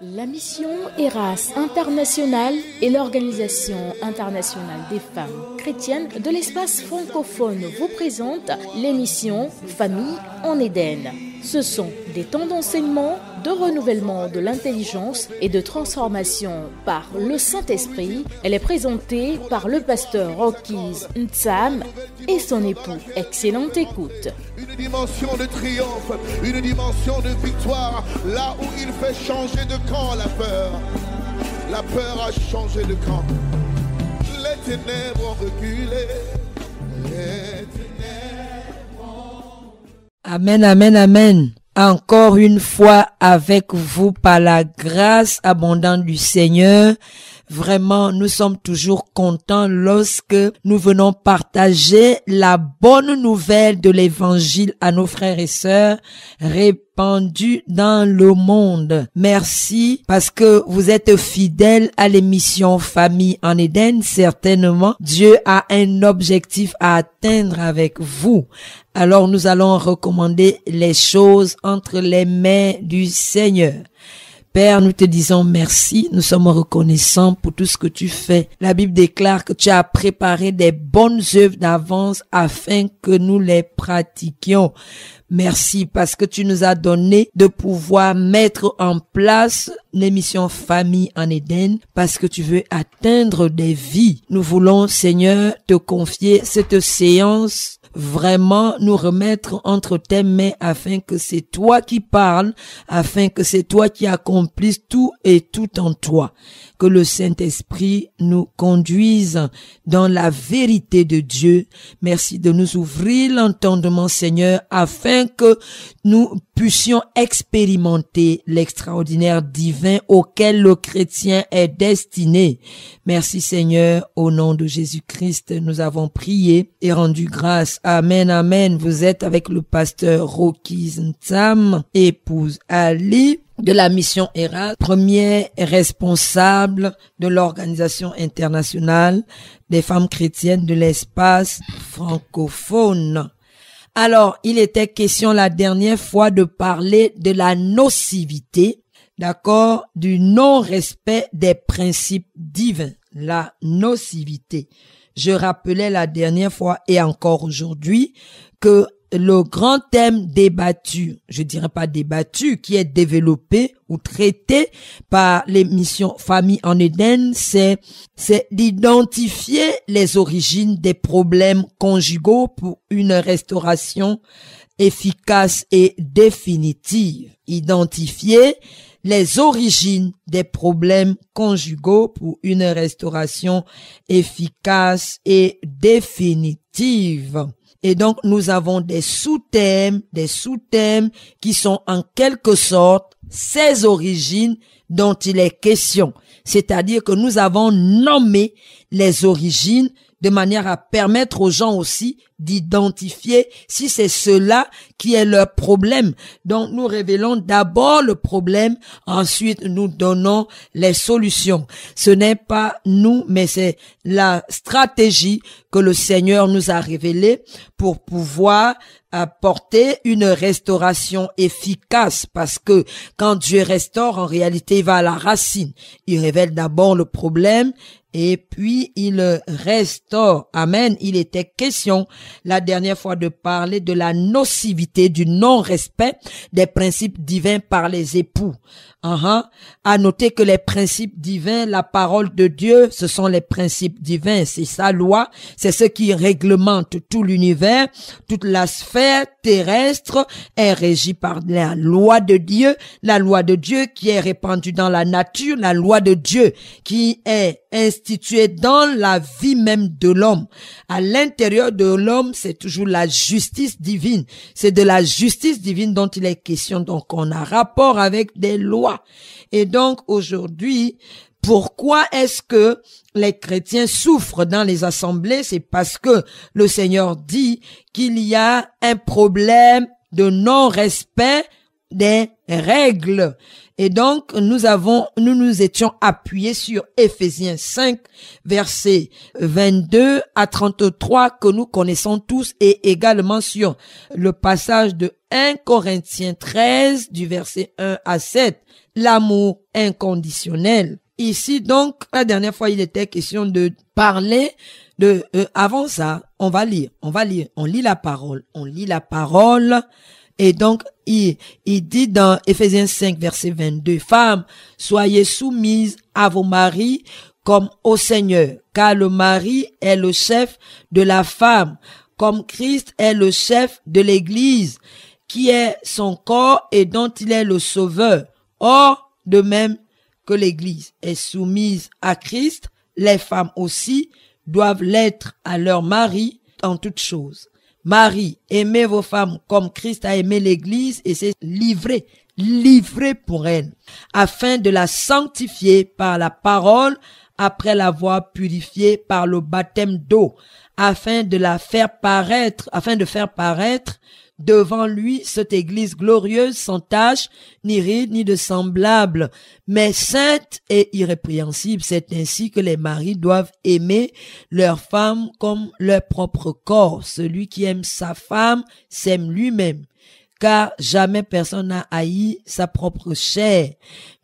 La mission ERAS internationale et l'Organisation internationale des femmes chrétiennes de l'espace francophone vous présente l'émission Famille en Éden. Ce sont des temps d'enseignement de renouvellement de l'intelligence et de transformation par le Saint-Esprit, elle est présentée par le pasteur Rockies Ntsam et son époux. Excellente écoute. Une dimension de triomphe, une dimension de victoire, là où il fait changer de camp la peur. La peur a changé de camp. Les ténèbres ont reculé. Les ténèbres Amen, amen, amen encore une fois avec vous par la grâce abondante du Seigneur. Vraiment, nous sommes toujours contents lorsque nous venons partager la bonne nouvelle de l'évangile à nos frères et sœurs répandue dans le monde. Merci parce que vous êtes fidèles à l'émission Famille en Éden. Certainement, Dieu a un objectif à atteindre avec vous. Alors nous allons recommander les choses entre les mains du Seigneur. Père, nous te disons merci, nous sommes reconnaissants pour tout ce que tu fais. La Bible déclare que tu as préparé des bonnes œuvres d'avance afin que nous les pratiquions. Merci parce que tu nous as donné de pouvoir mettre en place l'émission Famille en Éden parce que tu veux atteindre des vies. Nous voulons, Seigneur, te confier cette séance vraiment nous remettre entre tes mains afin que c'est toi qui parles, afin que c'est toi qui accomplisses tout et tout en toi. Que le Saint-Esprit nous conduise dans la vérité de Dieu. Merci de nous ouvrir l'entendement, Seigneur, afin que nous puissions expérimenter l'extraordinaire divin auquel le chrétien est destiné. Merci Seigneur, au nom de Jésus-Christ, nous avons prié et rendu grâce. Amen, amen. Vous êtes avec le pasteur Roki Zintam, épouse Ali de la mission ERA, premier responsable de l'Organisation internationale des femmes chrétiennes de l'espace francophone. Alors, il était question la dernière fois de parler de la nocivité, d'accord, du non-respect des principes divins, la nocivité. Je rappelais la dernière fois et encore aujourd'hui que le grand thème débattu, je dirais pas débattu, qui est développé ou traité par l'émission Famille en Éden, c'est, c'est d'identifier les origines des problèmes conjugaux pour une restauration efficace et définitive. Identifier les origines des problèmes conjugaux pour une restauration efficace et définitive. Et donc, nous avons des sous-thèmes, des sous-thèmes qui sont en quelque sorte ces origines dont il est question. C'est-à-dire que nous avons nommé les origines de manière à permettre aux gens aussi d'identifier si c'est cela qui est leur problème. Donc nous révélons d'abord le problème, ensuite nous donnons les solutions. Ce n'est pas nous, mais c'est la stratégie que le Seigneur nous a révélée pour pouvoir apporter une restauration efficace parce que quand Dieu restaure, en réalité, il va à la racine. Il révèle d'abord le problème et puis il restaure. Amen. Il était question la dernière fois de parler de la nocivité du non-respect des principes divins par les époux. À noter que les principes divins, la parole de Dieu, ce sont les principes divins, c'est sa loi, c'est ce qui réglemente tout l'univers, toute la sphère terrestre est régie par la loi de Dieu, la loi de Dieu qui est répandue dans la nature, la loi de Dieu qui est instituée dans la vie même de l'homme. À l'intérieur de l'homme, c'est toujours la justice divine. C'est de la justice divine dont il est question. Donc on a rapport avec des lois et donc aujourd'hui, pourquoi est-ce que les chrétiens souffrent dans les assemblées C'est parce que le Seigneur dit qu'il y a un problème de non-respect des règles. Et donc, nous avons, nous nous étions appuyés sur Ephésiens 5, verset 22 à 33 que nous connaissons tous et également sur le passage de 1 Corinthiens 13 du verset 1 à 7, l'amour inconditionnel. Ici, donc, la dernière fois, il était question de parler de, euh, avant ça, on va lire, on va lire, on lit la parole, on lit la parole, et donc, il, il dit dans Ephésiens 5, verset 22, Femmes, soyez soumises à vos maris comme au Seigneur, car le mari est le chef de la femme, comme Christ est le chef de l'Église, qui est son corps et dont il est le sauveur. Or, de même que l'Église est soumise à Christ, les femmes aussi doivent l'être à leur mari en toutes choses Marie, aimez vos femmes comme Christ a aimé l'Église et s'est livré, livré pour elle, afin de la sanctifier par la parole, après l'avoir purifiée par le baptême d'eau, afin de la faire paraître, afin de faire paraître devant lui cette Église glorieuse, sans tache, ni ride, ni de semblable, mais sainte et irrépréhensible. C'est ainsi que les maris doivent aimer leurs femmes comme leur propre corps. Celui qui aime sa femme s'aime lui-même car jamais personne n'a haï sa propre chair,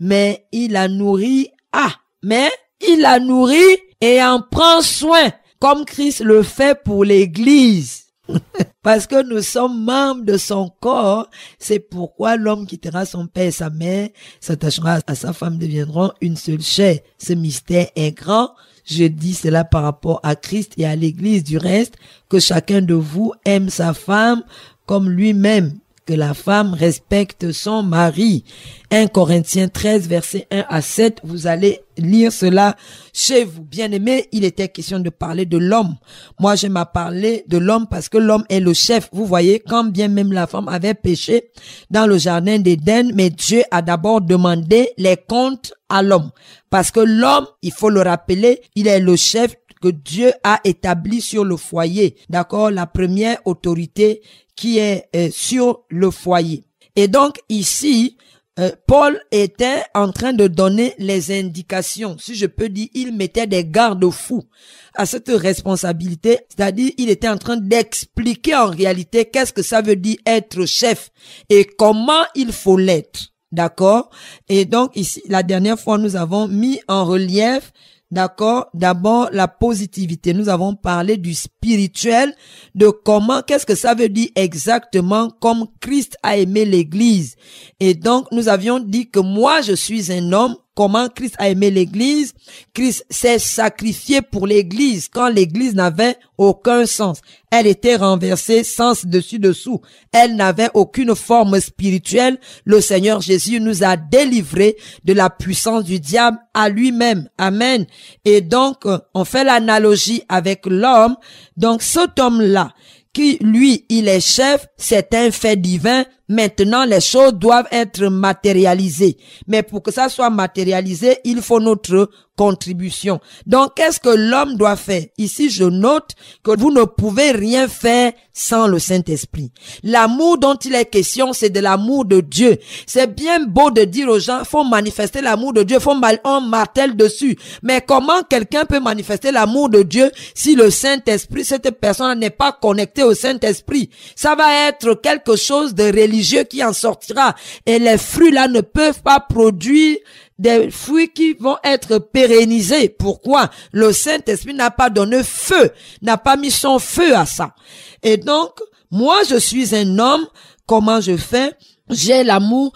mais il la nourrit, ah, mais il la nourrit et en prend soin, comme Christ le fait pour l'église. Parce que nous sommes membres de son corps. C'est pourquoi l'homme quittera son père et sa mère, s'attachera à sa femme, deviendront une seule chair. Ce mystère est grand. Je dis cela par rapport à Christ et à l'Église du reste, que chacun de vous aime sa femme comme lui-même la femme respecte son mari. 1 Corinthiens 13, verset 1 à 7, vous allez lire cela chez vous. Bien aimé, il était question de parler de l'homme. Moi, j'aime à parler de l'homme parce que l'homme est le chef. Vous voyez, quand bien même la femme avait péché dans le jardin d'Éden, mais Dieu a d'abord demandé les comptes à l'homme. Parce que l'homme, il faut le rappeler, il est le chef, que Dieu a établi sur le foyer. D'accord La première autorité qui est euh, sur le foyer. Et donc ici, euh, Paul était en train de donner les indications, si je peux dire, il mettait des garde-fous à cette responsabilité, c'est-à-dire il était en train d'expliquer en réalité qu'est-ce que ça veut dire être chef et comment il faut l'être. D'accord Et donc ici, la dernière fois, nous avons mis en relief D'accord D'abord, la positivité. Nous avons parlé du spirituel, de comment, qu'est-ce que ça veut dire exactement comme Christ a aimé l'Église. Et donc, nous avions dit que moi, je suis un homme comment Christ a aimé l'Église. Christ s'est sacrifié pour l'Église quand l'Église n'avait aucun sens. Elle était renversée sens dessus dessous. Elle n'avait aucune forme spirituelle. Le Seigneur Jésus nous a délivrés de la puissance du diable à lui-même. Amen. Et donc, on fait l'analogie avec l'homme. Donc, cet homme-là, qui, lui, il est chef, c'est un fait divin, Maintenant, les choses doivent être matérialisées. Mais pour que ça soit matérialisé, il faut notre contribution. Donc, qu'est-ce que l'homme doit faire Ici, je note que vous ne pouvez rien faire sans le Saint-Esprit. L'amour dont il est question, c'est de l'amour de Dieu. C'est bien beau de dire aux gens, faut manifester l'amour de Dieu, faut mal, on martèle dessus. Mais comment quelqu'un peut manifester l'amour de Dieu si le Saint-Esprit, cette personne n'est pas connectée au Saint-Esprit Ça va être quelque chose de religieux Dieu qui en sortira. Et les fruits là ne peuvent pas produire des fruits qui vont être pérennisés. Pourquoi Le Saint-Esprit n'a pas donné feu, n'a pas mis son feu à ça. Et donc, moi, je suis un homme. Comment je fais J'ai l'amour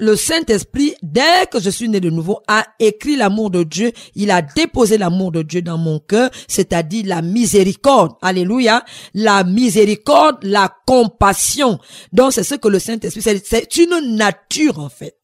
le Saint-Esprit, dès que je suis né de nouveau, a écrit l'amour de Dieu. Il a déposé l'amour de Dieu dans mon cœur, c'est-à-dire la miséricorde. Alléluia. La miséricorde, la compassion. Donc, c'est ce que le Saint-Esprit, c'est une nature, en fait.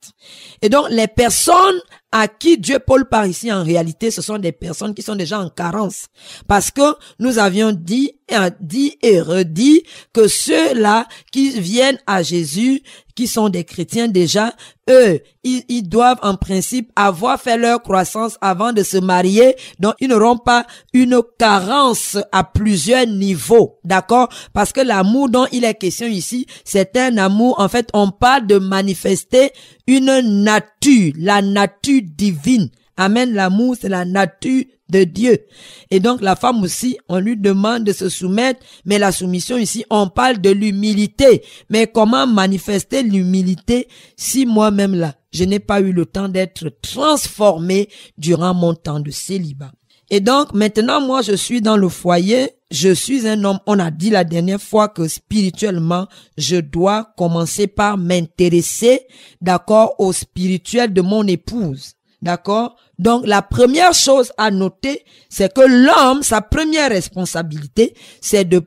Et donc, les personnes à qui Dieu parle par ici, en réalité, ce sont des personnes qui sont déjà en carence. Parce que nous avions dit, dit et redit que ceux-là qui viennent à Jésus qui sont des chrétiens déjà, eux, ils, doivent en principe avoir fait leur croissance avant de se marier, donc ils n'auront pas une carence à plusieurs niveaux, d'accord Parce que l'amour dont il est question ici, c'est un amour, en fait, on parle de manifester une nature, la nature divine. Amen. L'amour, c'est la nature de Dieu. Et donc la femme aussi, on lui demande de se soumettre, mais la soumission ici, on parle de l'humilité. Mais comment manifester l'humilité si moi-même là, je n'ai pas eu le temps d'être transformé durant mon temps de célibat Et donc maintenant, moi, je suis dans le foyer, je suis un homme. On a dit la dernière fois que spirituellement, je dois commencer par m'intéresser, d'accord, au spirituel de mon épouse. D'accord donc la première chose à noter, c'est que l'homme, sa première responsabilité, c'est de,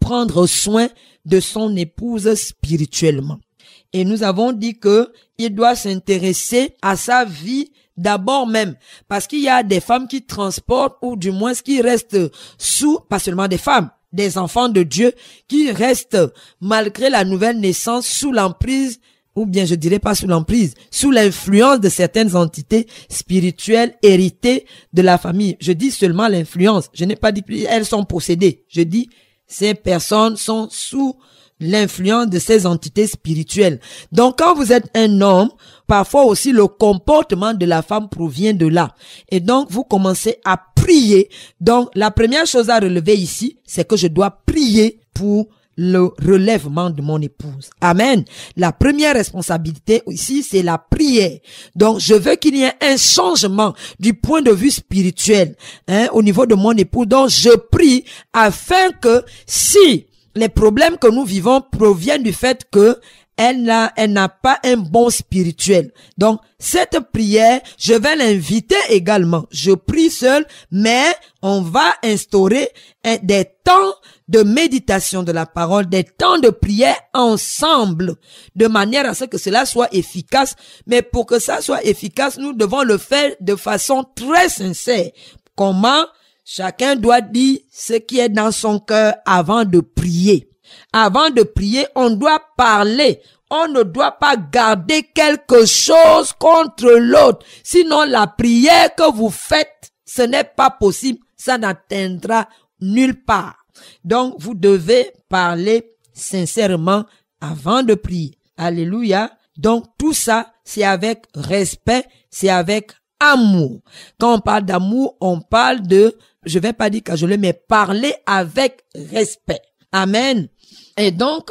prendre soin de son épouse spirituellement. Et nous avons dit que il doit s'intéresser à sa vie d'abord même. Parce qu'il y a des femmes qui transportent, ou du moins qui restent sous, pas seulement des femmes, des enfants de Dieu, qui restent, malgré la nouvelle naissance, sous l'emprise ou bien je dirais pas sous l'emprise, sous l'influence de certaines entités spirituelles héritées de la famille. Je dis seulement l'influence. Je n'ai pas dit elles sont possédées. Je dis ces personnes sont sous l'influence de ces entités spirituelles. Donc quand vous êtes un homme, parfois aussi le comportement de la femme provient de là. Et donc vous commencez à prier. Donc la première chose à relever ici, c'est que je dois prier pour le relèvement de mon épouse. Amen. La première responsabilité ici, c'est la prière. Donc, je veux qu'il y ait un changement du point de vue spirituel hein, au niveau de mon épouse. Donc, je prie afin que si les problèmes que nous vivons proviennent du fait que elle n'a, elle n'a pas un bon spirituel. Donc, cette prière, je vais l'inviter également. Je prie seul, mais on va instaurer hein, des temps de méditation de la parole, des temps de prière ensemble, de manière à ce que cela soit efficace. Mais pour que ça soit efficace, nous devons le faire de façon très sincère. Comment chacun doit dire ce qui est dans son cœur avant de prier. Avant de prier, on doit parler. On ne doit pas garder quelque chose contre l'autre. Sinon, la prière que vous faites, ce n'est pas possible. Ça n'atteindra nulle part. Donc, vous devez parler sincèrement avant de prier. Alléluia. Donc, tout ça, c'est avec respect, c'est avec amour. Quand on parle d'amour, on parle de, je vais pas dire que je le mets parler avec respect. Amen. Et donc,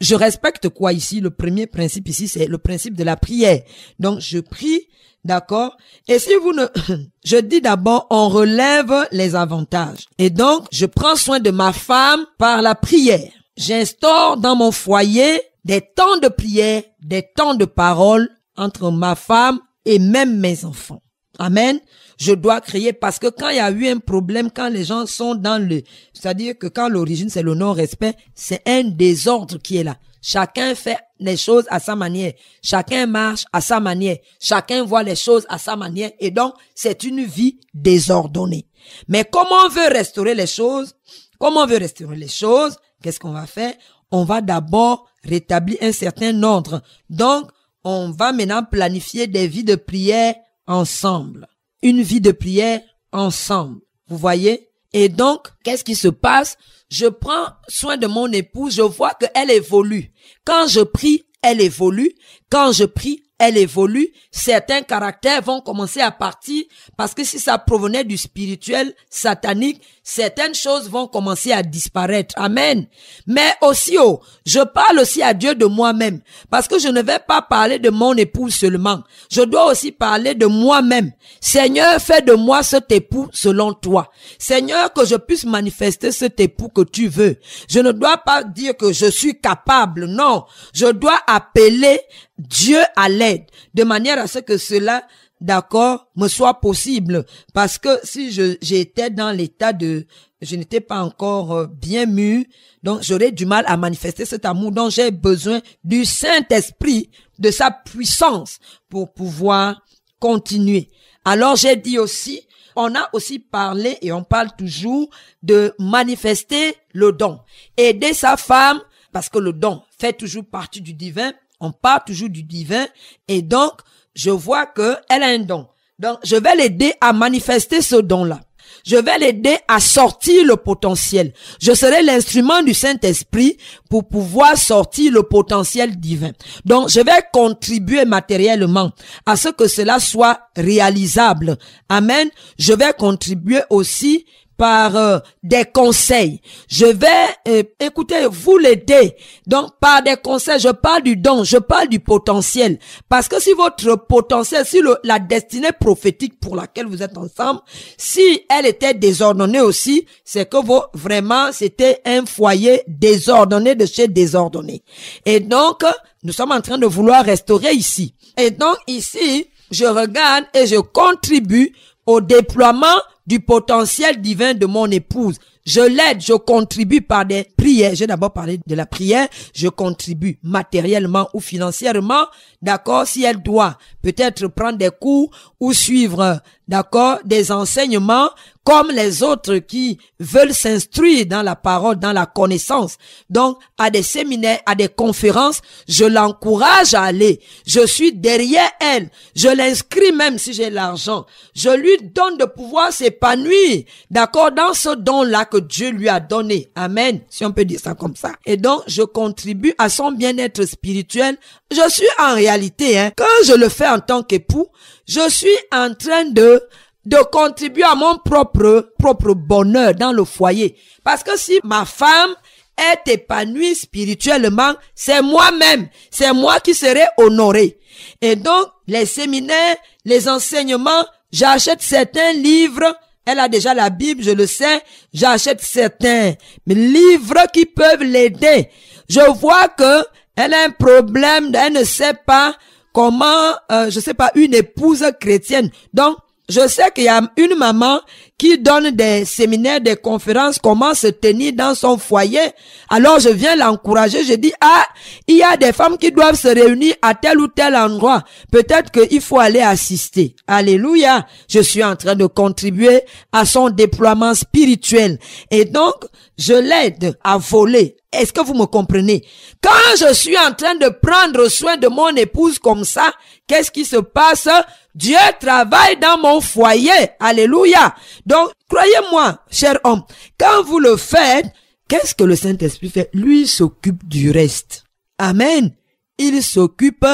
je respecte quoi ici Le premier principe ici, c'est le principe de la prière. Donc, je prie, d'accord Et si vous ne... Je dis d'abord, on relève les avantages. Et donc, je prends soin de ma femme par la prière. J'instaure dans mon foyer des temps de prière, des temps de parole entre ma femme et même mes enfants. Amen je dois crier parce que quand il y a eu un problème, quand les gens sont dans le, c'est-à-dire que quand l'origine c'est le non-respect, c'est un désordre qui est là. Chacun fait les choses à sa manière. Chacun marche à sa manière. Chacun voit les choses à sa manière. Et donc, c'est une vie désordonnée. Mais comment on veut restaurer les choses? Comment on veut restaurer les choses? Qu'est-ce qu'on va faire? On va d'abord rétablir un certain ordre. Donc, on va maintenant planifier des vies de prière ensemble une vie de prière ensemble. Vous voyez? Et donc, qu'est-ce qui se passe? Je prends soin de mon épouse, je vois qu'elle évolue. Quand je prie, elle évolue. Quand je prie, elle évolue. Certains caractères vont commencer à partir parce que si ça provenait du spirituel satanique, certaines choses vont commencer à disparaître. Amen. Mais aussi, oh, je parle aussi à Dieu de moi-même, parce que je ne vais pas parler de mon époux seulement. Je dois aussi parler de moi-même. Seigneur, fais de moi cet époux selon toi. Seigneur, que je puisse manifester cet époux que tu veux. Je ne dois pas dire que je suis capable. Non, je dois appeler Dieu à l'aide, de manière à ce que cela d'accord, me soit possible. Parce que si je, j'étais dans l'état de, je n'étais pas encore euh, bien mû, donc j'aurais du mal à manifester cet amour dont j'ai besoin du Saint-Esprit, de sa puissance pour pouvoir continuer. Alors j'ai dit aussi, on a aussi parlé et on parle toujours de manifester le don, aider sa femme, parce que le don fait toujours partie du divin, on parle toujours du divin, et donc je vois que elle a un don. Donc, je vais l'aider à manifester ce don-là. Je vais l'aider à sortir le potentiel. Je serai l'instrument du Saint-Esprit pour pouvoir sortir le potentiel divin. Donc, je vais contribuer matériellement à ce que cela soit réalisable. Amen. Je vais contribuer aussi par euh, des conseils. Je vais, écouter euh, écoutez, vous l'aider. Donc, par des conseils, je parle du don, je parle du potentiel. Parce que si votre potentiel, si la destinée prophétique pour laquelle vous êtes ensemble, si elle était désordonnée aussi, c'est que vous, vraiment, c'était un foyer désordonné de chez désordonné. Et donc, nous sommes en train de vouloir restaurer ici. Et donc, ici, je regarde et je contribue au déploiement du potentiel divin de mon épouse. Je l'aide, je contribue par des prières. J'ai d'abord parlé de la prière. Je contribue matériellement ou financièrement. D'accord? Si elle doit peut-être prendre des cours ou suivre, d'accord, des enseignements comme les autres qui veulent s'instruire dans la parole, dans la connaissance. Donc, à des séminaires, à des conférences, je l'encourage à aller. Je suis derrière elle. Je l'inscris même si j'ai l'argent. Je lui donne de pouvoir s'épanouir, d'accord, dans ce don-là que Dieu lui a donné. Amen. Si on peut dire ça comme ça. Et donc, je contribue à son bien-être spirituel. Je suis en réalité, hein, quand je le fais en tant qu'époux, je suis en train de de contribuer à mon propre propre bonheur dans le foyer. Parce que si ma femme est épanouie spirituellement, c'est moi-même, c'est moi qui serai honoré. Et donc les séminaires, les enseignements, j'achète certains livres elle a déjà la Bible, je le sais. J'achète certains livres qui peuvent l'aider. Je vois que elle a un problème, elle ne sait pas comment, euh, je sais pas, une épouse chrétienne. Donc, je sais qu'il y a une maman qui donne des séminaires, des conférences, comment se tenir dans son foyer. Alors je viens l'encourager, je dis, ah, il y a des femmes qui doivent se réunir à tel ou tel endroit. Peut-être qu'il faut aller assister. Alléluia. Je suis en train de contribuer à son déploiement spirituel. Et donc, je l'aide à voler. Est-ce que vous me comprenez? Quand je suis en train de prendre soin de mon épouse comme ça, qu'est-ce qui se passe? Dieu travaille dans mon foyer. Alléluia. Donc, croyez-moi, cher homme, quand vous le faites, qu'est-ce que le Saint-Esprit fait Lui s'occupe du reste. Amen. Il s'occupe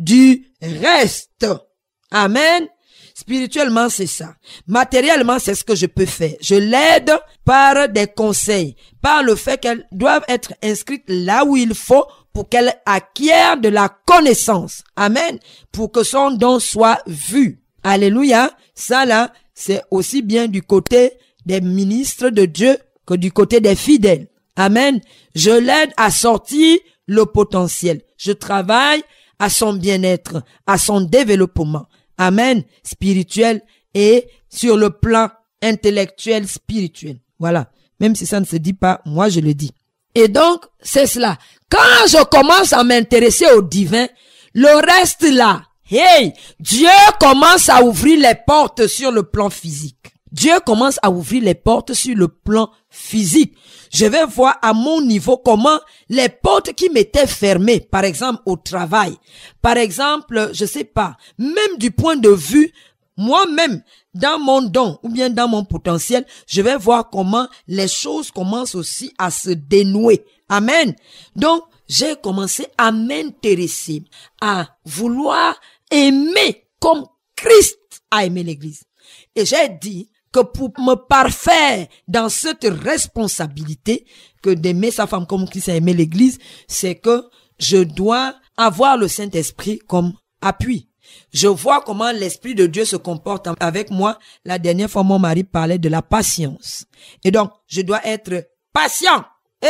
du reste. Amen. Spirituellement, c'est ça. Matériellement, c'est ce que je peux faire. Je l'aide par des conseils, par le fait qu'elles doivent être inscrites là où il faut pour qu'elle acquiert de la connaissance. Amen. Pour que son don soit vu. Alléluia. Ça là, c'est aussi bien du côté des ministres de Dieu que du côté des fidèles. Amen. Je l'aide à sortir le potentiel. Je travaille à son bien-être, à son développement. Amen. Spirituel et sur le plan intellectuel, spirituel. Voilà. Même si ça ne se dit pas, moi je le dis. Et donc, c'est cela. Quand je commence à m'intéresser au divin, le reste là, Hey, Dieu commence à ouvrir les portes sur le plan physique. Dieu commence à ouvrir les portes sur le plan physique. Je vais voir à mon niveau comment les portes qui m'étaient fermées, par exemple au travail, par exemple, je sais pas, même du point de vue moi-même, dans mon don ou bien dans mon potentiel, je vais voir comment les choses commencent aussi à se dénouer. Amen. Donc, j'ai commencé à m'intéresser, à vouloir Aimer comme Christ a aimé l'Église. Et j'ai dit que pour me parfaire dans cette responsabilité que d'aimer sa femme comme Christ a aimé l'Église, c'est que je dois avoir le Saint-Esprit comme appui. Je vois comment l'Esprit de Dieu se comporte avec moi. La dernière fois, mon mari parlait de la patience. Et donc, je dois être patient. Et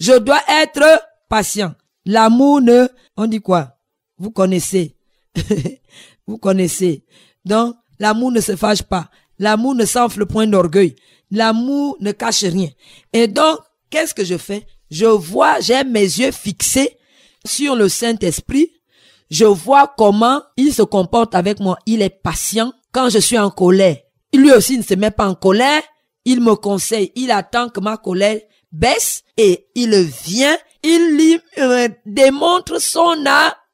je dois être patient. L'amour ne, on dit quoi? Vous connaissez. Vous connaissez. Donc, l'amour ne se fâche pas. L'amour ne s'enfle point d'orgueil. L'amour ne cache rien. Et donc, qu'est-ce que je fais Je vois, j'ai mes yeux fixés sur le Saint-Esprit. Je vois comment il se comporte avec moi. Il est patient quand je suis en colère. Il Lui aussi ne se met pas en colère. Il me conseille. Il attend que ma colère baisse et il vient. Il lui démontre son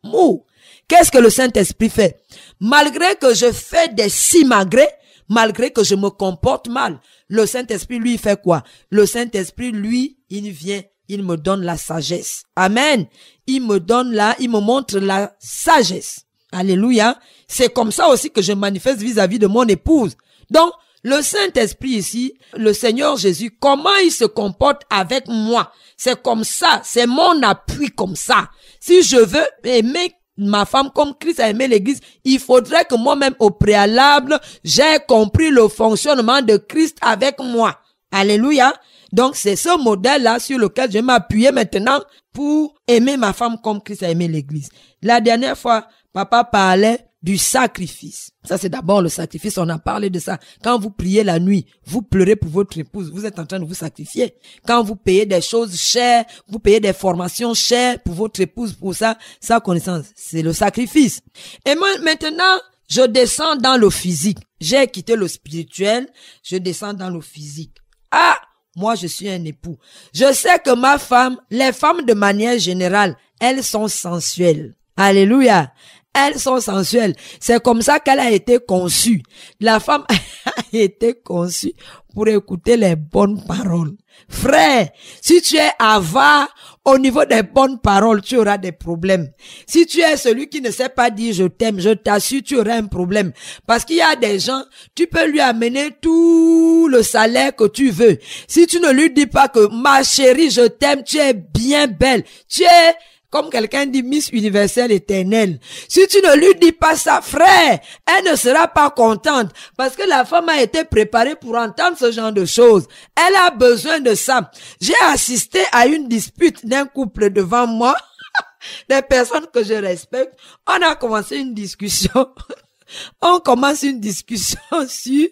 amour. Qu'est-ce que le Saint-Esprit fait Malgré que je fais des simagrées, malgré que je me comporte mal, le Saint-Esprit, lui, fait quoi Le Saint-Esprit, lui, il vient, il me donne la sagesse. Amen. Il me donne là, il me montre la sagesse. Alléluia. C'est comme ça aussi que je manifeste vis-à-vis -vis de mon épouse. Donc, le Saint-Esprit ici, le Seigneur Jésus, comment il se comporte avec moi, c'est comme ça, c'est mon appui comme ça. Si je veux aimer ma femme comme Christ a aimé l'église, il faudrait que moi-même au préalable, j'ai compris le fonctionnement de Christ avec moi. Alléluia. Donc c'est ce modèle-là sur lequel je m'appuyer maintenant pour aimer ma femme comme Christ a aimé l'église. La dernière fois, papa parlait du sacrifice. Ça, c'est d'abord le sacrifice. On a parlé de ça. Quand vous priez la nuit, vous pleurez pour votre épouse. Vous êtes en train de vous sacrifier. Quand vous payez des choses chères, vous payez des formations chères pour votre épouse, pour ça, sa connaissance. C'est le sacrifice. Et maintenant, je descends dans le physique. J'ai quitté le spirituel. Je descends dans le physique. Ah! Moi, je suis un époux. Je sais que ma femme, les femmes de manière générale, elles sont sensuelles. Alléluia elles sont sensuelles. C'est comme ça qu'elle a été conçue. La femme a été conçue pour écouter les bonnes paroles. Frère, si tu es avare au niveau des bonnes paroles, tu auras des problèmes. Si tu es celui qui ne sait pas dire je t'aime, je t'assure, tu auras un problème. Parce qu'il y a des gens, tu peux lui amener tout le salaire que tu veux. Si tu ne lui dis pas que ma chérie, je t'aime, tu es bien belle, tu es comme quelqu'un dit Miss universelle éternelle. Si tu ne lui dis pas ça, frère, elle ne sera pas contente parce que la femme a été préparée pour entendre ce genre de choses. Elle a besoin de ça. J'ai assisté à une dispute d'un couple devant moi, des personnes que je respecte. On a commencé une discussion. On commence une discussion sur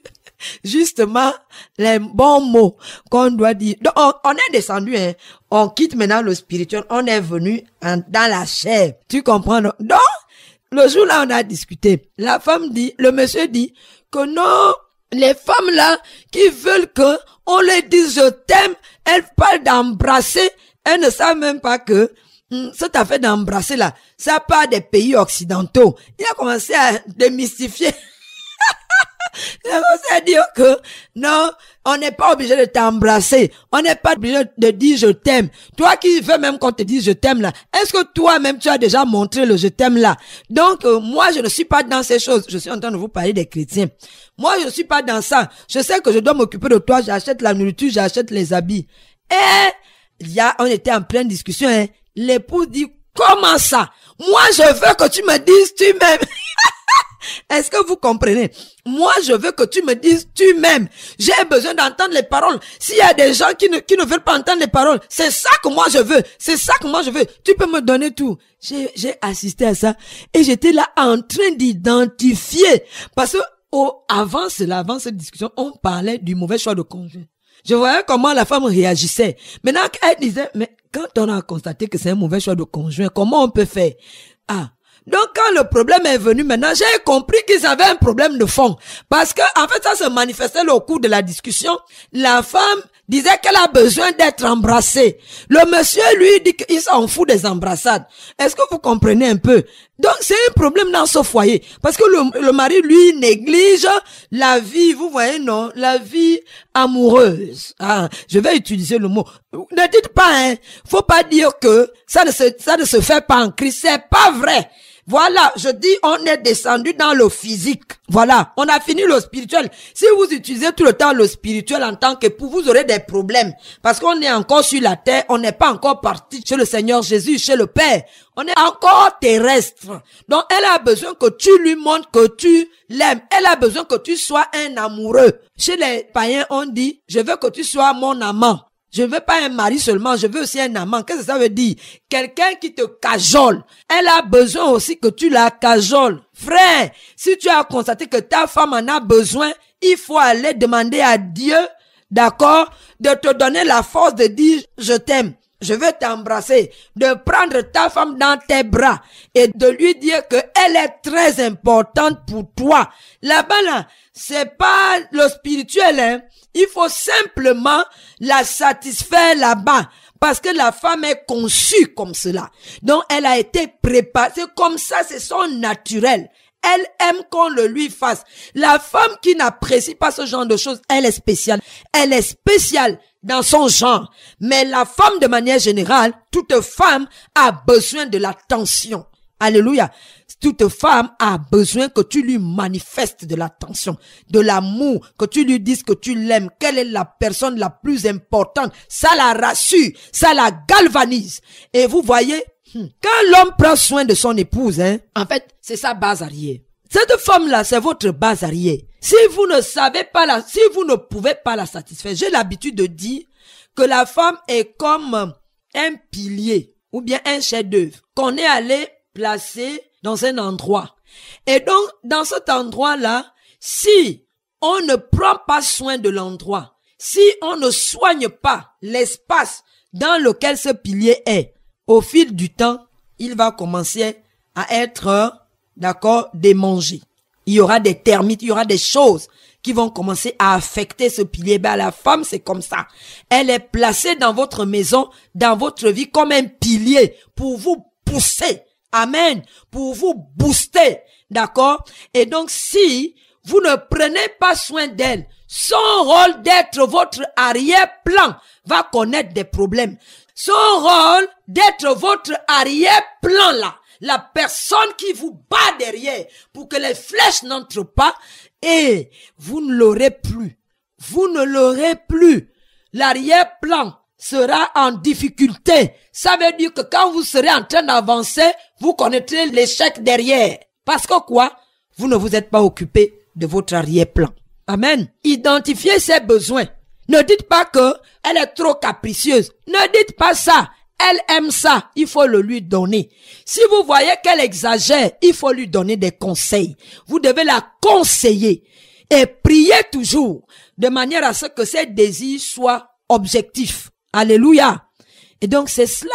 justement les bons mots qu'on doit dire. on, est descendu, hein. on quitte maintenant le spirituel, on est venu dans la chair. Tu comprends? Donc, le jour là, on a discuté. La femme dit, le monsieur dit que non, les femmes là qui veulent que on les dise je t'aime, elles parlent d'embrasser, elles ne savent même pas que hmm, à affaire d'embrasser là, ça part des pays occidentaux. Il a commencé à démystifier. C'est-à-dire que, non, on n'est pas obligé de t'embrasser. On n'est pas obligé de dire je t'aime. Toi qui veux même qu'on te dise je t'aime là, est-ce que toi-même tu as déjà montré le je t'aime là? Donc, euh, moi, je ne suis pas dans ces choses. Je suis en train de vous parler des chrétiens. Moi, je ne suis pas dans ça. Je sais que je dois m'occuper de toi. J'achète la nourriture, j'achète les habits. Et, eh, il y a, on était en pleine discussion, hein. L'époux dit, comment ça? Moi, je veux que tu me dises tu m'aimes. Est-ce que vous comprenez Moi, je veux que tu me dises, tu m'aimes. J'ai besoin d'entendre les paroles. S'il y a des gens qui ne, qui ne veulent pas entendre les paroles, c'est ça que moi je veux. C'est ça que moi je veux. Tu peux me donner tout. J'ai assisté à ça et j'étais là en train d'identifier. Parce que avant cela, avant cette discussion, on parlait du mauvais choix de conjoint. Je voyais comment la femme réagissait. Maintenant, elle disait, mais quand on a constaté que c'est un mauvais choix de conjoint, comment on peut faire Ah, donc quand le problème est venu maintenant, j'ai compris qu'ils avaient un problème de fond. Parce que, en fait, ça se manifestait au cours de la discussion. La femme disait qu'elle a besoin d'être embrassée. Le monsieur, lui, dit qu'il s'en fout des embrassades. Est-ce que vous comprenez un peu? Donc, c'est un problème dans ce foyer. Parce que le, le, mari, lui, néglige la vie, vous voyez, non? La vie amoureuse. Ah, je vais utiliser le mot. Ne dites pas, hein. Faut pas dire que ça ne se, ça ne se fait pas en Christ. C'est pas vrai. Voilà, je dis, on est descendu dans le physique. Voilà, on a fini le spirituel. Si vous utilisez tout le temps le spirituel en tant que pour vous aurez des problèmes parce qu'on est encore sur la terre, on n'est pas encore parti chez le Seigneur Jésus, chez le Père. On est encore terrestre. Donc elle a besoin que tu lui montres que tu l'aimes. Elle a besoin que tu sois un amoureux. Chez les païens, on dit, je veux que tu sois mon amant. Je ne veux pas un mari seulement, je veux aussi un amant. Qu'est-ce que ça veut dire Quelqu'un qui te cajole. Elle a besoin aussi que tu la cajoles. Frère, si tu as constaté que ta femme en a besoin, il faut aller demander à Dieu, d'accord, de te donner la force de dire je t'aime. Je veux t'embrasser, de prendre ta femme dans tes bras et de lui dire que elle est très importante pour toi. Là-bas, La bas c'est pas le spirituel, hein. Il faut simplement la satisfaire là-bas. Parce que la femme est conçue comme cela. Donc, elle a été préparée. C'est comme ça, c'est son naturel. Elle aime qu'on le lui fasse. La femme qui n'apprécie pas ce genre de choses, elle est spéciale. Elle est spéciale dans son genre. Mais la femme, de manière générale, toute femme a besoin de l'attention. Alléluia. Toute femme a besoin que tu lui manifestes de l'attention, de l'amour, que tu lui dises que tu l'aimes, quelle est la personne la plus importante. Ça la rassure, ça la galvanise. Et vous voyez, hmm, quand l'homme prend soin de son épouse, hein, en fait, c'est sa base arrière. Cette femme-là, c'est votre base arrière. Si vous ne savez pas la, si vous ne pouvez pas la satisfaire, j'ai l'habitude de dire que la femme est comme un pilier ou bien un chef-d'œuvre qu'on est allé placé dans un endroit. Et donc, dans cet endroit-là, si on ne prend pas soin de l'endroit, si on ne soigne pas l'espace dans lequel ce pilier est, au fil du temps, il va commencer à être, euh, d'accord, démangé. Il y aura des termites, il y aura des choses qui vont commencer à affecter ce pilier. Ben, la femme, c'est comme ça. Elle est placée dans votre maison, dans votre vie, comme un pilier pour vous pousser Amen. Pour vous booster. D'accord Et donc, si vous ne prenez pas soin d'elle, son rôle d'être votre arrière-plan va connaître des problèmes. Son rôle d'être votre arrière-plan là, la personne qui vous bat derrière pour que les flèches n'entrent pas et vous ne l'aurez plus. Vous ne l'aurez plus. L'arrière-plan sera en difficulté. Ça veut dire que quand vous serez en train d'avancer, vous connaîtrez l'échec derrière. Parce que quoi Vous ne vous êtes pas occupé de votre arrière-plan. Amen. Identifiez ses besoins. Ne dites pas que elle est trop capricieuse. Ne dites pas ça. Elle aime ça. Il faut le lui donner. Si vous voyez qu'elle exagère, il faut lui donner des conseils. Vous devez la conseiller et prier toujours de manière à ce que ses désirs soient objectifs. Alléluia. Et donc c'est cela.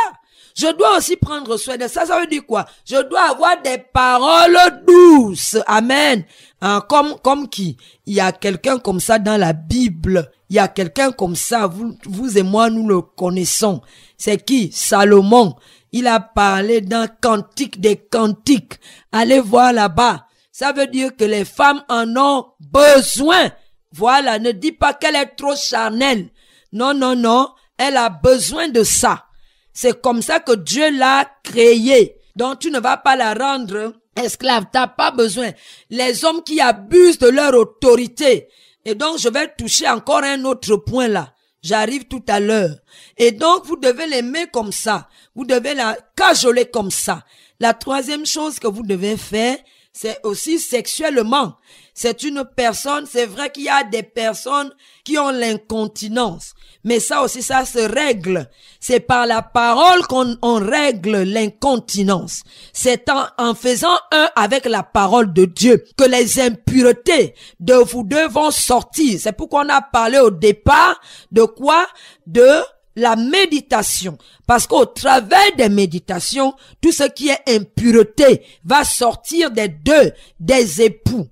Je dois aussi prendre soin de ça. Ça veut dire quoi Je dois avoir des paroles douces. Amen. Hein, comme comme qui Il y a quelqu'un comme ça dans la Bible. Il y a quelqu'un comme ça. Vous, vous et moi, nous le connaissons. C'est qui Salomon. Il a parlé d'un cantique des cantiques. Allez voir là-bas. Ça veut dire que les femmes en ont besoin. Voilà, ne dis pas qu'elle est trop charnelle. Non, non, non. Elle a besoin de ça. C'est comme ça que Dieu l'a créée. Donc tu ne vas pas la rendre esclave. T'as pas besoin. Les hommes qui abusent de leur autorité. Et donc je vais toucher encore un autre point là. J'arrive tout à l'heure. Et donc vous devez l'aimer comme ça. Vous devez la cajoler comme ça. La troisième chose que vous devez faire, c'est aussi sexuellement. C'est une personne, c'est vrai qu'il y a des personnes qui ont l'incontinence, mais ça aussi, ça se règle. C'est par la parole qu'on règle l'incontinence. C'est en, en, faisant un avec la parole de Dieu que les impuretés de vous deux vont sortir. C'est pourquoi on a parlé au départ de quoi De la méditation, parce qu'au travers des méditations, tout ce qui est impureté va sortir des deux, des époux.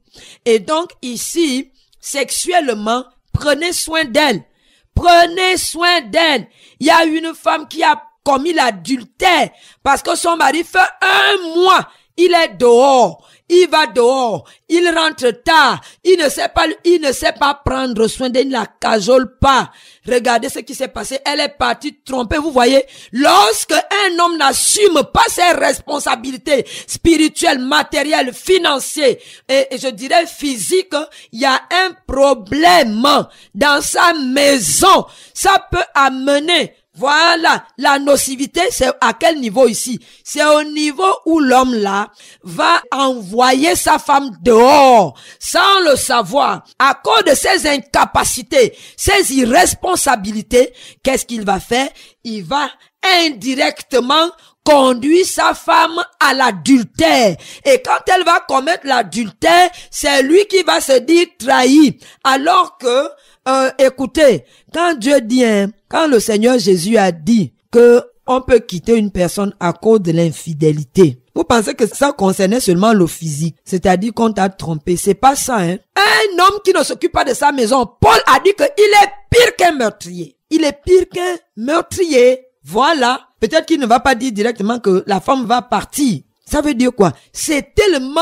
Et donc ici, sexuellement, prenez soin d'elle. Prenez soin d'elle. Il y a une femme qui a commis l'adultère parce que son mari fait un mois, il est dehors il va dehors, il rentre tard, il ne sait pas, il ne sait pas prendre soin d'elle, il ne la cajole pas. Regardez ce qui s'est passé, elle est partie tromper. vous voyez. Lorsque un homme n'assume pas ses responsabilités spirituelles, matérielles, financières, et je dirais physiques, il y a un problème dans sa maison. Ça peut amener voilà, la nocivité, c'est à quel niveau ici C'est au niveau où l'homme là va envoyer sa femme dehors sans le savoir. À cause de ses incapacités, ses irresponsabilités, qu'est-ce qu'il va faire Il va indirectement conduire sa femme à l'adultère. Et quand elle va commettre l'adultère, c'est lui qui va se dire trahi. Alors que euh, écoutez, quand Dieu dit, hein, quand le Seigneur Jésus a dit que on peut quitter une personne à cause de l'infidélité. Vous pensez que ça concernait seulement le physique, c'est-à-dire qu'on t'a trompé. C'est pas ça, hein. Un homme qui ne s'occupe pas de sa maison, Paul a dit qu'il est pire qu'un meurtrier. Il est pire qu'un meurtrier. Voilà. Peut-être qu'il ne va pas dire directement que la femme va partir. Ça veut dire quoi? C'est tellement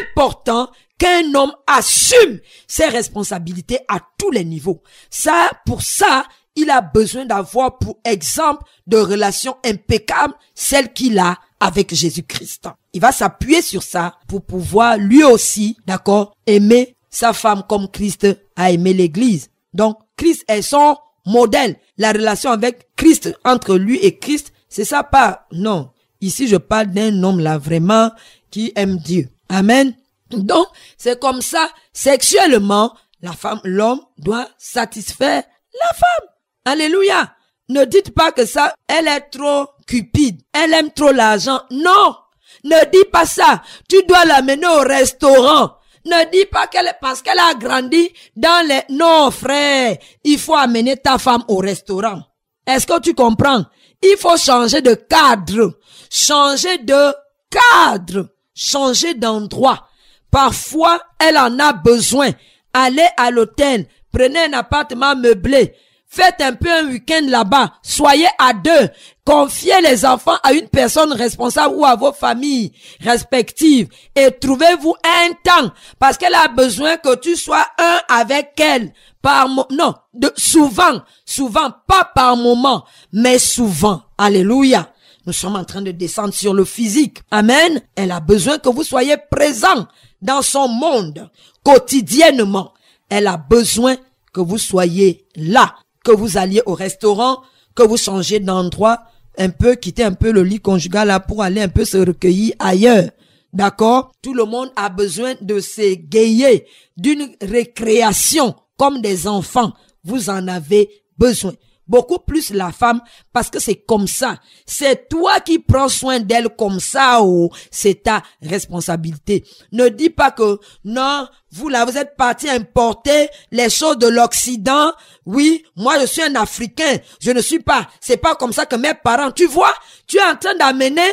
important qu'un homme assume ses responsabilités à tous les niveaux. Ça, pour ça, il a besoin d'avoir pour exemple de relations impeccables, celle qu'il a avec Jésus-Christ. Il va s'appuyer sur ça pour pouvoir lui aussi, d'accord, aimer sa femme comme Christ a aimé l'église. Donc, Christ est son modèle. La relation avec Christ, entre lui et Christ, c'est ça pas, non. Ici, je parle d'un homme là vraiment qui aime Dieu. Amen. Donc, c'est comme ça, sexuellement, la femme, l'homme doit satisfaire la femme. Alléluia. Ne dites pas que ça, elle est trop cupide. Elle aime trop l'argent. Non. Ne dis pas ça. Tu dois l'amener au restaurant. Ne dis pas qu'elle est parce qu'elle a grandi dans les... Non, frère. Il faut amener ta femme au restaurant. Est-ce que tu comprends? Il faut changer de cadre. Changer de cadre. Changer d'endroit. Parfois, elle en a besoin. Allez à l'hôtel, prenez un appartement meublé, faites un peu un week-end là-bas, soyez à deux, confiez les enfants à une personne responsable ou à vos familles respectives et trouvez-vous un temps parce qu'elle a besoin que tu sois un avec elle par non, souvent, souvent, pas par moment, mais souvent. Alléluia. Nous sommes en train de descendre sur le physique. Amen. Elle a besoin que vous soyez présents dans son monde quotidiennement. Elle a besoin que vous soyez là, que vous alliez au restaurant, que vous changez d'endroit, un peu quitter un peu le lit conjugal là pour aller un peu se recueillir ailleurs. D'accord Tout le monde a besoin de s'égayer, d'une récréation comme des enfants. Vous en avez besoin beaucoup plus la femme parce que c'est comme ça. C'est toi qui prends soin d'elle comme ça, oh, c'est ta responsabilité. Ne dis pas que non, vous là, vous êtes parti importer les choses de l'Occident. Oui, moi je suis un Africain, je ne suis pas. C'est pas comme ça que mes parents. Tu vois, tu es en train d'amener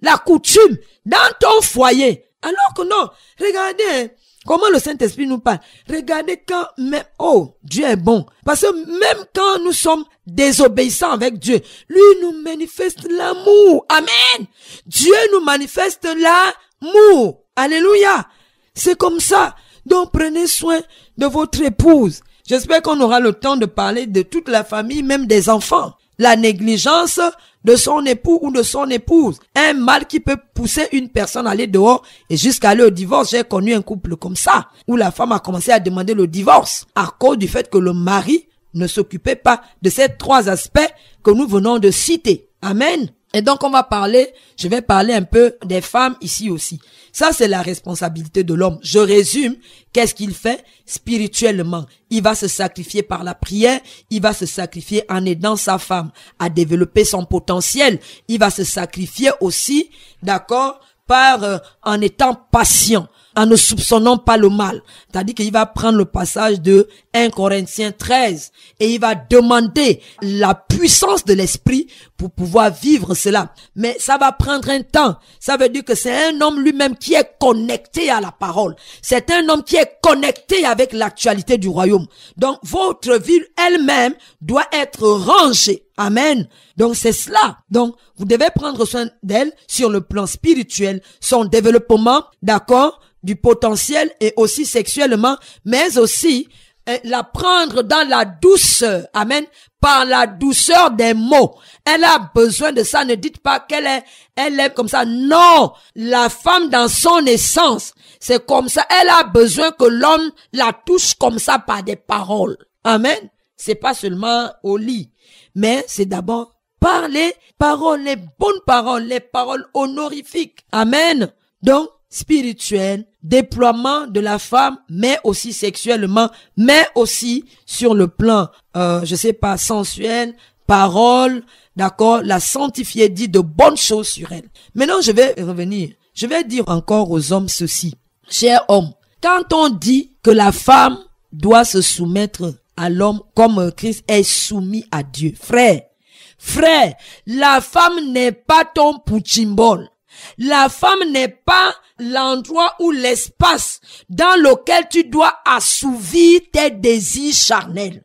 la coutume dans ton foyer. Alors que non, regardez, hein, Comment le Saint-Esprit nous parle Regardez quand même, oh, Dieu est bon. Parce que même quand nous sommes désobéissants avec Dieu, lui nous manifeste l'amour. Amen. Dieu nous manifeste l'amour. Alléluia. C'est comme ça. Donc prenez soin de votre épouse. J'espère qu'on aura le temps de parler de toute la famille, même des enfants. La négligence de son époux ou de son épouse. Un mal qui peut pousser une personne à aller dehors et jusqu'à aller au divorce. J'ai connu un couple comme ça, où la femme a commencé à demander le divorce à cause du fait que le mari ne s'occupait pas de ces trois aspects que nous venons de citer. Amen. Et donc, on va parler, je vais parler un peu des femmes ici aussi. Ça, c'est la responsabilité de l'homme. Je résume, qu'est-ce qu'il fait spirituellement Il va se sacrifier par la prière, il va se sacrifier en aidant sa femme à développer son potentiel, il va se sacrifier aussi, d'accord, par euh, en étant patient en ne soupçonnant pas le mal. C'est-à-dire qu'il va prendre le passage de 1 Corinthiens 13 et il va demander la puissance de l'esprit pour pouvoir vivre cela. Mais ça va prendre un temps. Ça veut dire que c'est un homme lui-même qui est connecté à la parole. C'est un homme qui est connecté avec l'actualité du royaume. Donc votre vie elle-même doit être rangée. Amen. Donc c'est cela. Donc vous devez prendre soin d'elle sur le plan spirituel, son développement, d'accord du potentiel et aussi sexuellement, mais aussi euh, la prendre dans la douceur. Amen. Par la douceur des mots. Elle a besoin de ça. Ne dites pas qu'elle est, elle est comme ça. Non. La femme dans son essence, c'est comme ça. Elle a besoin que l'homme la touche comme ça par des paroles. Amen. C'est pas seulement au lit, mais c'est d'abord par les paroles, les bonnes paroles, les paroles honorifiques. Amen. Donc, spirituel, déploiement de la femme, mais aussi sexuellement, mais aussi sur le plan, euh, je sais pas, sensuel, parole, d'accord, la sanctifier, dit de bonnes choses sur elle. Maintenant, je vais revenir. Je vais dire encore aux hommes ceci. Cher homme, quand on dit que la femme doit se soumettre à l'homme comme Christ est soumis à Dieu, frère, frère, la femme n'est pas ton poutimbol. La femme n'est pas l'endroit ou l'espace dans lequel tu dois assouvir tes désirs charnels.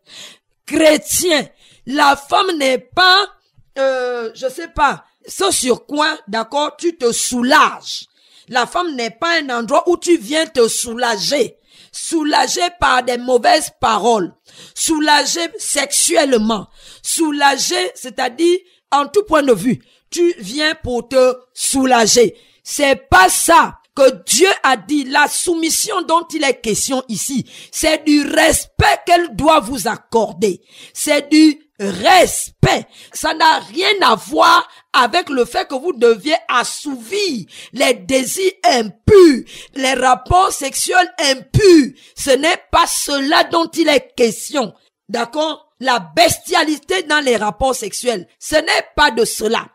Chrétien, la femme n'est pas, je euh, je sais pas, ce sur quoi, d'accord, tu te soulages. La femme n'est pas un endroit où tu viens te soulager. Soulager par des mauvaises paroles. Soulager sexuellement. Soulager, c'est-à-dire en tout point de vue. Tu viens pour te soulager. C'est pas ça que Dieu a dit, la soumission dont il est question ici, c'est du respect qu'elle doit vous accorder. C'est du respect. Ça n'a rien à voir avec le fait que vous deviez assouvir les désirs impurs, les rapports sexuels impurs. Ce n'est pas cela dont il est question. D'accord? La bestialité dans les rapports sexuels. Ce n'est pas de cela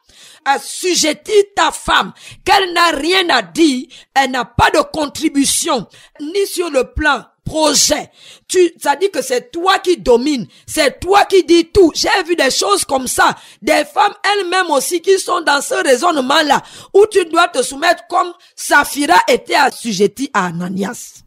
assujetti ta femme, qu'elle n'a rien à dire, elle n'a pas de contribution, ni sur le plan projet. Tu, ça dit que c'est toi qui domine c'est toi qui dit tout. J'ai vu des choses comme ça, des femmes elles-mêmes aussi qui sont dans ce raisonnement-là, où tu dois te soumettre comme Safira était assujettie à Ananias.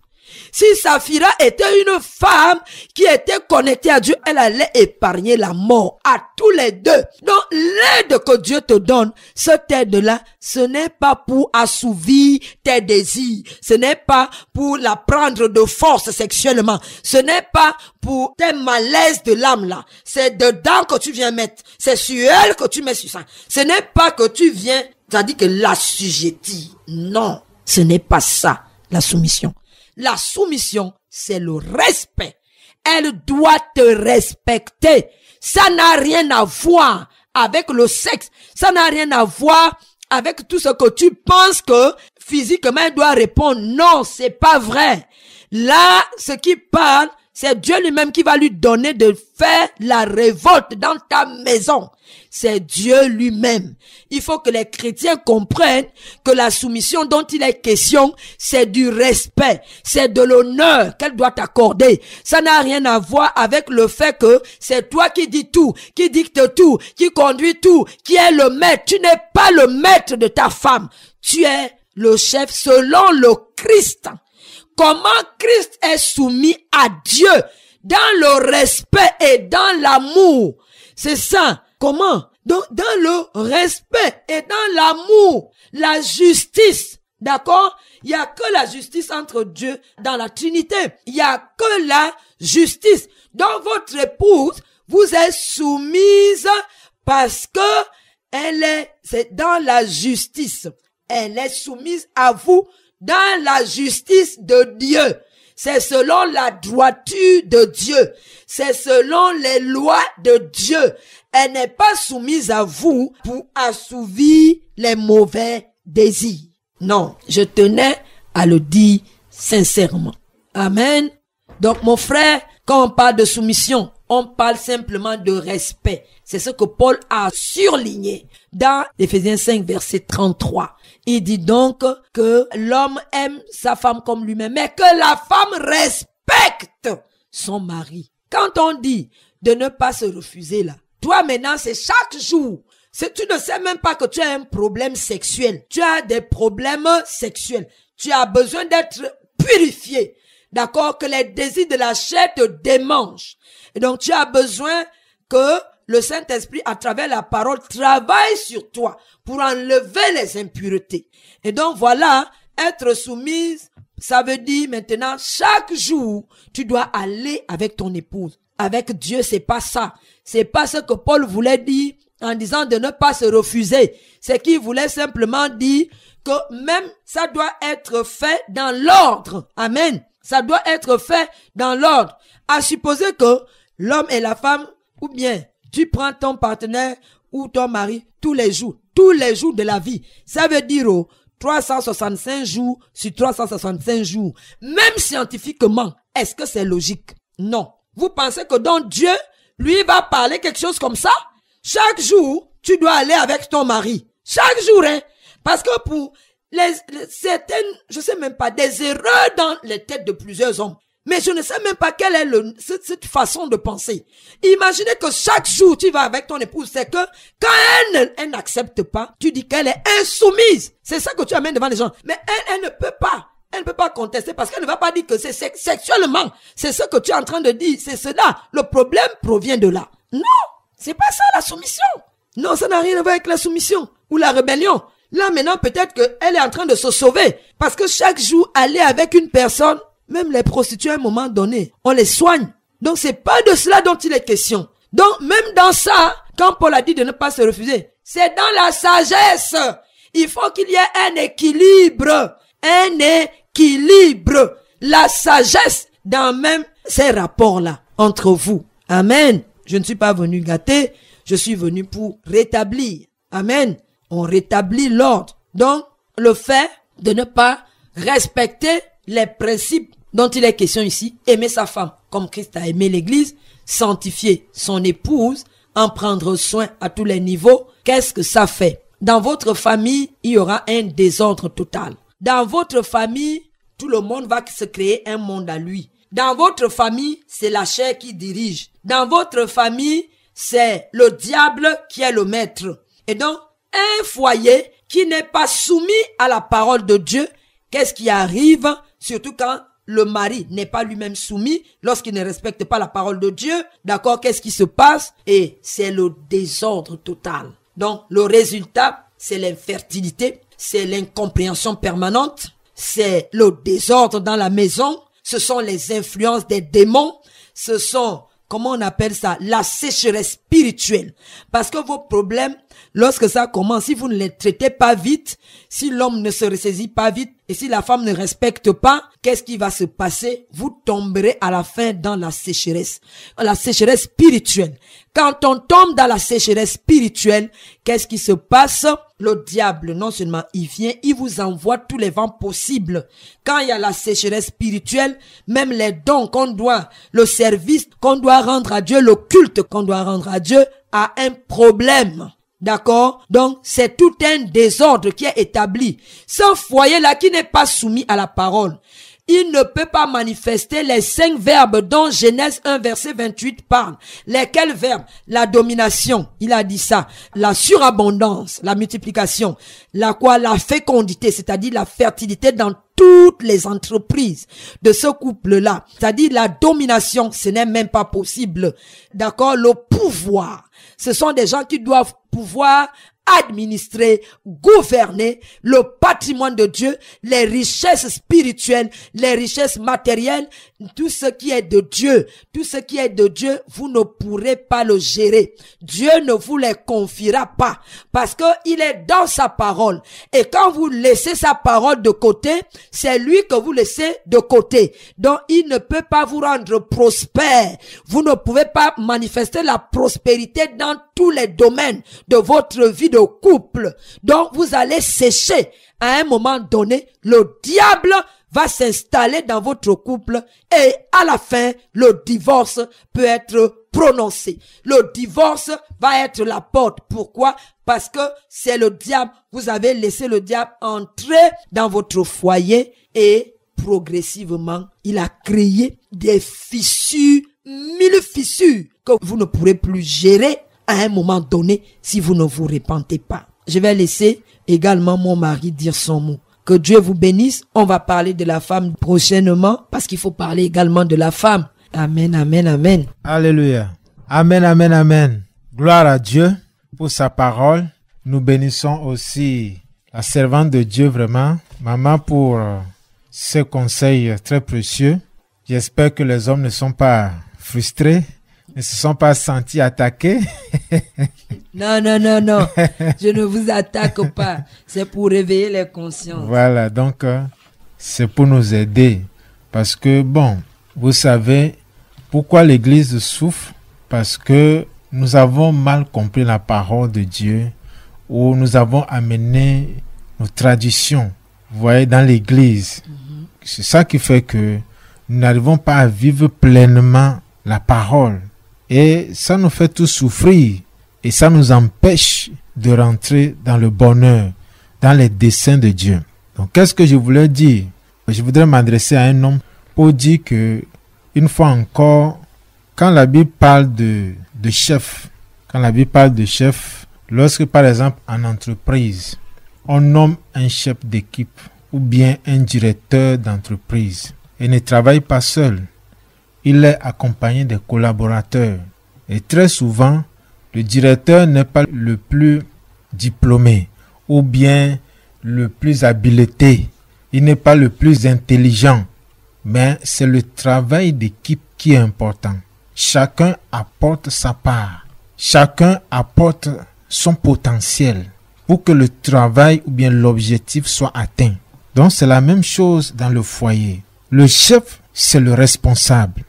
Si Saphira était une femme qui était connectée à Dieu, elle allait épargner la mort à tous les deux. Donc l'aide que Dieu te donne, cette aide-là, ce n'est pas pour assouvir tes désirs, ce n'est pas pour la prendre de force sexuellement, ce n'est pas pour tes malaises de l'âme là. C'est dedans que tu viens mettre, c'est sur elle que tu mets sur ça. Ce n'est pas que tu viens, cest dit que l'assujettir. Non, ce n'est pas ça la soumission. La soumission, c'est le respect. Elle doit te respecter. Ça n'a rien à voir avec le sexe. Ça n'a rien à voir avec tout ce que tu penses que physiquement elle doit répondre. Non, c'est pas vrai. Là, ce qui parle, c'est Dieu lui-même qui va lui donner de faire la révolte dans ta maison. C'est Dieu lui-même. Il faut que les chrétiens comprennent que la soumission dont il est question, c'est du respect, c'est de l'honneur qu'elle doit accorder. Ça n'a rien à voir avec le fait que c'est toi qui dis tout, qui dicte tout, qui conduit tout, qui est le maître. Tu n'es pas le maître de ta femme. Tu es le chef selon le Christ comment Christ est soumis à Dieu dans le respect et dans l'amour. C'est ça. Comment dans le respect et dans l'amour, la justice. D'accord Il n'y a que la justice entre Dieu dans la Trinité. Il n'y a que la justice. Donc votre épouse vous est soumise parce que elle est, c'est dans la justice. Elle est soumise à vous dans la justice de Dieu. C'est selon la droiture de Dieu. C'est selon les lois de Dieu. Elle n'est pas soumise à vous pour assouvir les mauvais désirs. Non, je tenais à le dire sincèrement. Amen. Donc mon frère, quand on parle de soumission, on parle simplement de respect. C'est ce que Paul a surligné dans Ephésiens 5, verset 33. Il dit donc que l'homme aime sa femme comme lui-même, mais que la femme respecte son mari. Quand on dit de ne pas se refuser là, toi maintenant c'est chaque jour. tu ne sais même pas que tu as un problème sexuel, tu as des problèmes sexuels, tu as besoin d'être purifié. D'accord Que les désirs de la chair te démangent. Et donc tu as besoin que le Saint-Esprit, à travers la parole, travaille sur toi pour enlever les impuretés. Et donc voilà, être soumise, ça veut dire maintenant, chaque jour, tu dois aller avec ton épouse. Avec Dieu, c'est pas ça. C'est pas ce que Paul voulait dire en disant de ne pas se refuser. C'est qu'il voulait simplement dire que même ça doit être fait dans l'ordre. Amen. Ça doit être fait dans l'ordre. À supposer que l'homme et la femme, ou bien tu prends ton partenaire ou ton mari tous les jours, tous les jours de la vie. Ça veut dire 365 jours sur 365 jours. Même scientifiquement, est-ce que c'est logique Non. Vous pensez que dans Dieu, lui, va parler quelque chose comme ça Chaque jour, tu dois aller avec ton mari. Chaque jour, hein Parce que pour les, certaines, je sais même pas, des erreurs dans les têtes de plusieurs hommes, mais je ne sais même pas quelle est cette, façon de penser. Imaginez que chaque jour tu vas avec ton épouse, c'est que quand elle, elle n'accepte pas, tu dis qu'elle est insoumise. C'est ça que tu amènes devant les gens. Mais elle, elle ne peut pas. Elle ne peut pas contester parce qu'elle ne va pas dire que c'est sexuellement. C'est ce que tu es en train de dire. C'est cela. Le problème provient de là. Non, c'est pas ça la soumission. Non, ça n'a rien à voir avec la soumission ou la rébellion. Là maintenant, peut-être qu'elle est en train de se sauver parce que chaque jour, aller avec une personne même les prostituées, à un moment donné, on les soigne. Donc, c'est pas de cela dont il est question. Donc, même dans ça, quand Paul a dit de ne pas se refuser, c'est dans la sagesse. Il faut qu'il y ait un équilibre. Un équilibre. La sagesse dans même ces rapports-là entre vous. Amen. Je ne suis pas venu gâter. Je suis venu pour rétablir. Amen. On rétablit l'ordre. Donc, le fait de ne pas respecter les principes dont il est question ici, aimer sa femme comme Christ a aimé l'Église, sanctifier son épouse, en prendre soin à tous les niveaux, qu'est-ce que ça fait Dans votre famille, il y aura un désordre total. Dans votre famille, tout le monde va se créer un monde à lui. Dans votre famille, c'est la chair qui dirige. Dans votre famille, c'est le diable qui est le maître. Et donc, un foyer qui n'est pas soumis à la parole de Dieu, qu'est-ce qui arrive Surtout quand le mari n'est pas lui-même soumis, lorsqu'il ne respecte pas la parole de Dieu, d'accord, qu'est-ce qui se passe Et c'est le désordre total. Donc le résultat, c'est l'infertilité, c'est l'incompréhension permanente, c'est le désordre dans la maison, ce sont les influences des démons, ce sont, comment on appelle ça, la sécheresse spirituelle. Parce que vos problèmes, lorsque ça commence, si vous ne les traitez pas vite, si l'homme ne se ressaisit pas vite, et si la femme ne respecte pas, qu'est-ce qui va se passer Vous tomberez à la fin dans la sécheresse, la sécheresse spirituelle. Quand on tombe dans la sécheresse spirituelle, qu'est-ce qui se passe Le diable, non seulement il vient, il vous envoie tous les vents possibles. Quand il y a la sécheresse spirituelle, même les dons qu'on doit, le service qu'on doit rendre à Dieu, le culte qu'on doit rendre à Dieu, a un problème. D'accord Donc, c'est tout un désordre qui est établi. Ce foyer-là qui n'est pas soumis à la parole, il ne peut pas manifester les cinq verbes dont Genèse 1 verset 28 parle. Lesquels verbes La domination, il a dit ça. La surabondance, la multiplication. La quoi La fécondité, c'est-à-dire la fertilité dans toutes les entreprises de ce couple-là. C'est-à-dire la domination, ce n'est même pas possible. D'accord Le pouvoir ce sont des gens qui doivent pouvoir administrer, gouverner le patrimoine de Dieu, les richesses spirituelles, les richesses matérielles, tout ce qui est de Dieu, tout ce qui est de Dieu, vous ne pourrez pas le gérer. Dieu ne vous les confiera pas parce que il est dans sa parole. Et quand vous laissez sa parole de côté, c'est lui que vous laissez de côté. Donc il ne peut pas vous rendre prospère. Vous ne pouvez pas manifester la prospérité dans tous les domaines de votre vie de couple. Donc vous allez sécher à un moment donné. Le diable va s'installer dans votre couple et à la fin, le divorce peut être prononcé. Le divorce va être la porte. Pourquoi Parce que c'est le diable. Vous avez laissé le diable entrer dans votre foyer et progressivement, il a créé des fissures, mille fissures que vous ne pourrez plus gérer à un moment donné si vous ne vous repentez pas. Je vais laisser également mon mari dire son mot. Que Dieu vous bénisse. On va parler de la femme prochainement parce qu'il faut parler également de la femme. Amen, amen, amen. Alléluia. Amen, amen, amen. Gloire à Dieu pour sa parole. Nous bénissons aussi la servante de Dieu vraiment, maman pour euh, ce conseil très précieux. J'espère que les hommes ne sont pas frustrés ne se sont pas sentis attaqués Non, non, non, non. Je ne vous attaque pas. C'est pour réveiller les consciences. Voilà, donc euh, c'est pour nous aider. Parce que, bon, vous savez pourquoi l'Église souffre Parce que nous avons mal compris la parole de Dieu ou nous avons amené nos traditions, vous voyez, dans l'Église. Mhm. C'est ça qui fait que nous n'arrivons pas à vivre pleinement la parole et ça nous fait tous souffrir et ça nous empêche de rentrer dans le bonheur, dans les desseins de Dieu. Donc qu'est-ce que je voulais dire Je voudrais m'adresser à un homme pour dire que une fois encore, quand la Bible parle de, de chef, quand la Bible parle de chef, lorsque par exemple en entreprise, on nomme un chef d'équipe ou bien un directeur d'entreprise et ne travaille pas seul il est accompagné de collaborateurs. Et très souvent, le directeur n'est pas le plus diplômé ou bien le plus habilité. Il n'est pas le plus intelligent. Mais c'est le travail d'équipe qui est important. Chacun apporte sa part. Chacun apporte son potentiel pour que le travail ou bien l'objectif soit atteint. Donc c'est la même chose dans le foyer. Le chef, c'est le responsable.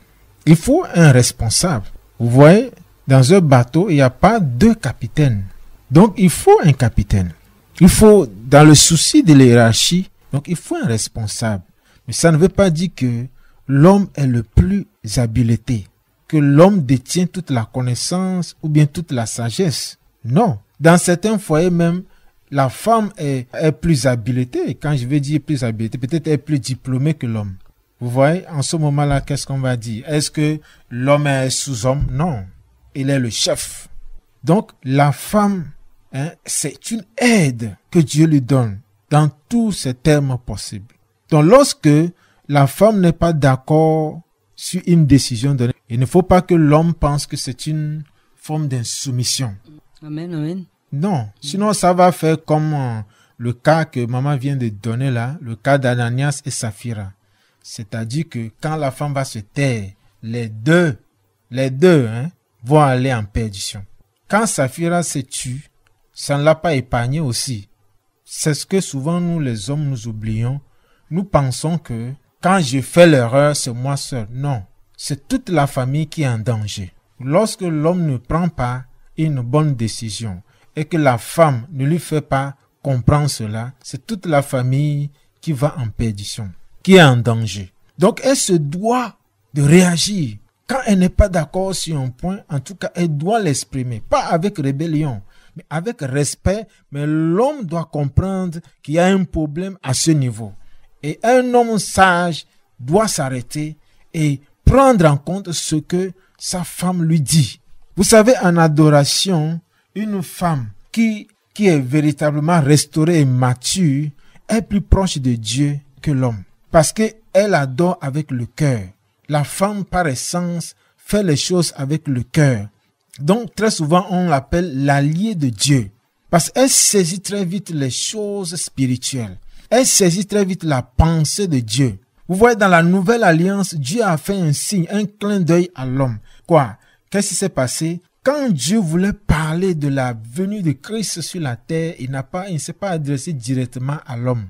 Il faut un responsable. Vous voyez, dans un bateau, il n'y a pas deux capitaines. Donc, il faut un capitaine. Il faut, dans le souci de l'hierarchie, donc il faut un responsable. Mais ça ne veut pas dire que l'homme est le plus habilité, que l'homme détient toute la connaissance ou bien toute la sagesse. Non. Dans certains foyers même, la femme est, plus habilitée. Quand je veux dire plus habilitée, peut-être est plus diplômée que l'homme. Vous voyez, en ce moment-là, qu'est-ce qu'on va dire Est-ce que l'homme est sous-homme Non, il est le chef. Donc, la femme, hein, c'est une aide que Dieu lui donne dans tous ses termes possibles. Donc, lorsque la femme n'est pas d'accord sur une décision donnée, il ne faut pas que l'homme pense que c'est une forme d'insoumission. Amen, amen. Non, sinon ça va faire comme euh, le cas que maman vient de donner là, le cas d'Ananias et Saphira. C'est-à-dire que quand la femme va se taire, les deux, les deux hein, vont aller en perdition. Quand Safira se tue, ça ne l'a pas épargné aussi. C'est ce que souvent nous les hommes nous oublions. Nous pensons que quand je fais l'erreur, c'est moi seul. Non, c'est toute la famille qui est en danger. Lorsque l'homme ne prend pas une bonne décision et que la femme ne lui fait pas comprendre cela, c'est toute la famille qui va en perdition qui est en danger. Donc elle se doit de réagir. Quand elle n'est pas d'accord sur un point, en tout cas, elle doit l'exprimer. Pas avec rébellion, mais avec respect. Mais l'homme doit comprendre qu'il y a un problème à ce niveau. Et un homme sage doit s'arrêter et prendre en compte ce que sa femme lui dit. Vous savez, en adoration, une femme qui, qui est véritablement restaurée et mature est plus proche de Dieu que l'homme parce qu'elle adore avec le cœur. La femme, par essence, fait les choses avec le cœur. Donc, très souvent, on l'appelle l'allié de Dieu, parce qu'elle saisit très vite les choses spirituelles. Elle saisit très vite la pensée de Dieu. Vous voyez, dans la nouvelle alliance, Dieu a fait un signe, un clin d'œil à l'homme. Quoi Qu'est-ce qui s'est passé quand Dieu voulait parler de la venue de Christ sur la terre, il n'a pas, il ne s'est pas adressé directement à l'homme.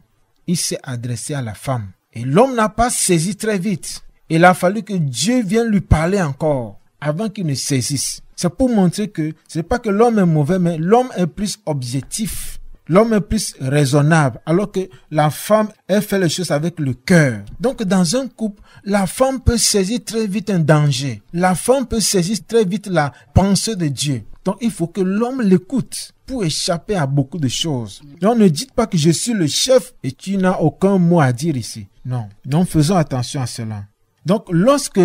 Il s'est adressé à la femme. Et l'homme n'a pas saisi très vite. Il a fallu que Dieu vienne lui parler encore avant qu'il ne saisisse. C'est pour montrer que c'est pas que l'homme est mauvais, mais l'homme est plus objectif. L'homme est plus raisonnable, alors que la femme, elle fait les choses avec le cœur. Donc, dans un couple, la femme peut saisir très vite un danger. La femme peut saisir très vite la pensée de Dieu. Donc, il faut que l'homme l'écoute pour échapper à beaucoup de choses. Non, ne dites pas que je suis le chef et tu n'as aucun mot à dire ici. Non, Non, faisons attention à cela. Donc lorsque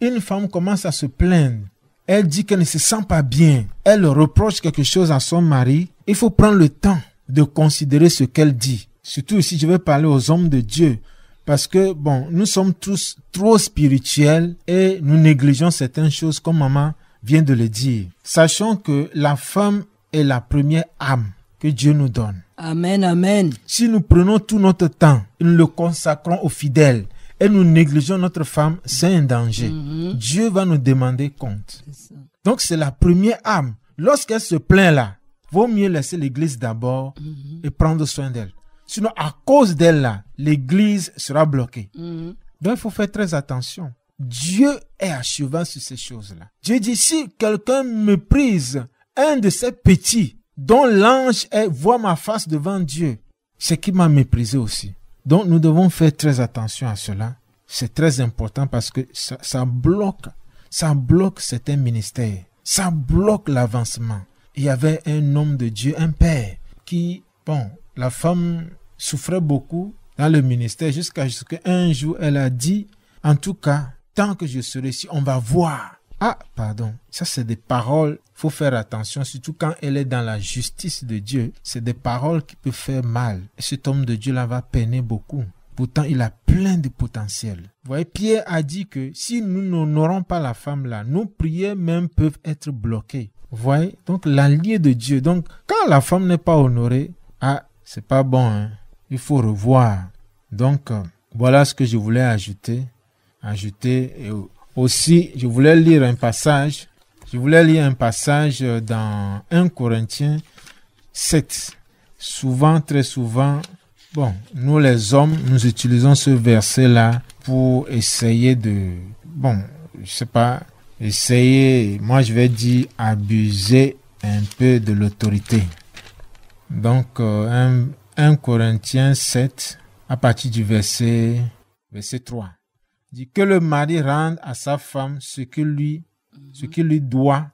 une femme commence à se plaindre, elle dit qu'elle ne se sent pas bien, elle reproche quelque chose à son mari, il faut prendre le temps de considérer ce qu'elle dit. Surtout si je vais parler aux hommes de Dieu, parce que, bon, nous sommes tous trop spirituels et nous négligeons certaines choses comme maman vient de le dire. Sachant que la femme la première âme que Dieu nous donne. Amen, amen. Si nous prenons tout notre temps, nous le consacrons aux fidèles et nous négligeons notre femme, c'est un danger. Mhm. Dieu va nous demander compte. Donc c'est la première âme. Lorsqu'elle se plaint là, vaut mieux laisser l'église d'abord mhm. et prendre soin d'elle. Sinon, à cause d'elle là, l'église sera bloquée. Mhm. Donc il faut faire très attention. Dieu est achevant sur ces choses-là. Dieu dit, si quelqu'un méprise un de ces petits dont l'ange voit ma face devant Dieu, c'est qui m'a méprisé aussi. Donc nous devons faire très attention à cela. C'est très important parce que ça, ça bloque, ça bloque certains ministères, ça bloque l'avancement. Il y avait un homme de Dieu, un père, qui, bon, la femme souffrait beaucoup dans le ministère jusqu'à ce qu'un jour elle a dit, en tout cas, tant que je serai ici, on va voir ah, pardon, ça c'est des paroles, faut faire attention, surtout quand elle est dans la justice de Dieu. C'est des paroles qui peuvent faire mal. Et cet homme de Dieu-là va peiner beaucoup. Pourtant, il a plein de potentiel. Vous voyez, Pierre a dit que si nous n'honorons pas la femme là, nos prières même peuvent être bloquées. Vous voyez, donc l'allié de Dieu. Donc, quand la femme n'est pas honorée, ah, c'est pas bon, hein? il faut revoir. Donc, euh, voilà ce que je voulais ajouter, ajouter et... Aussi, je voulais lire un passage. Je voulais lire un passage euh, dans 1 Corinthiens 7. Souvent, très souvent, bon, nous les hommes, nous utilisons ce verset-là pour essayer de, bon, je sais pas, essayer, moi je vais dire abuser un peu de l'autorité. Donc, 1, euh, 1 Corinthiens 7, à partir du verset, verset 3 dit que le mari rende à sa femme ce que lui, ce mhm. qu'il lui doit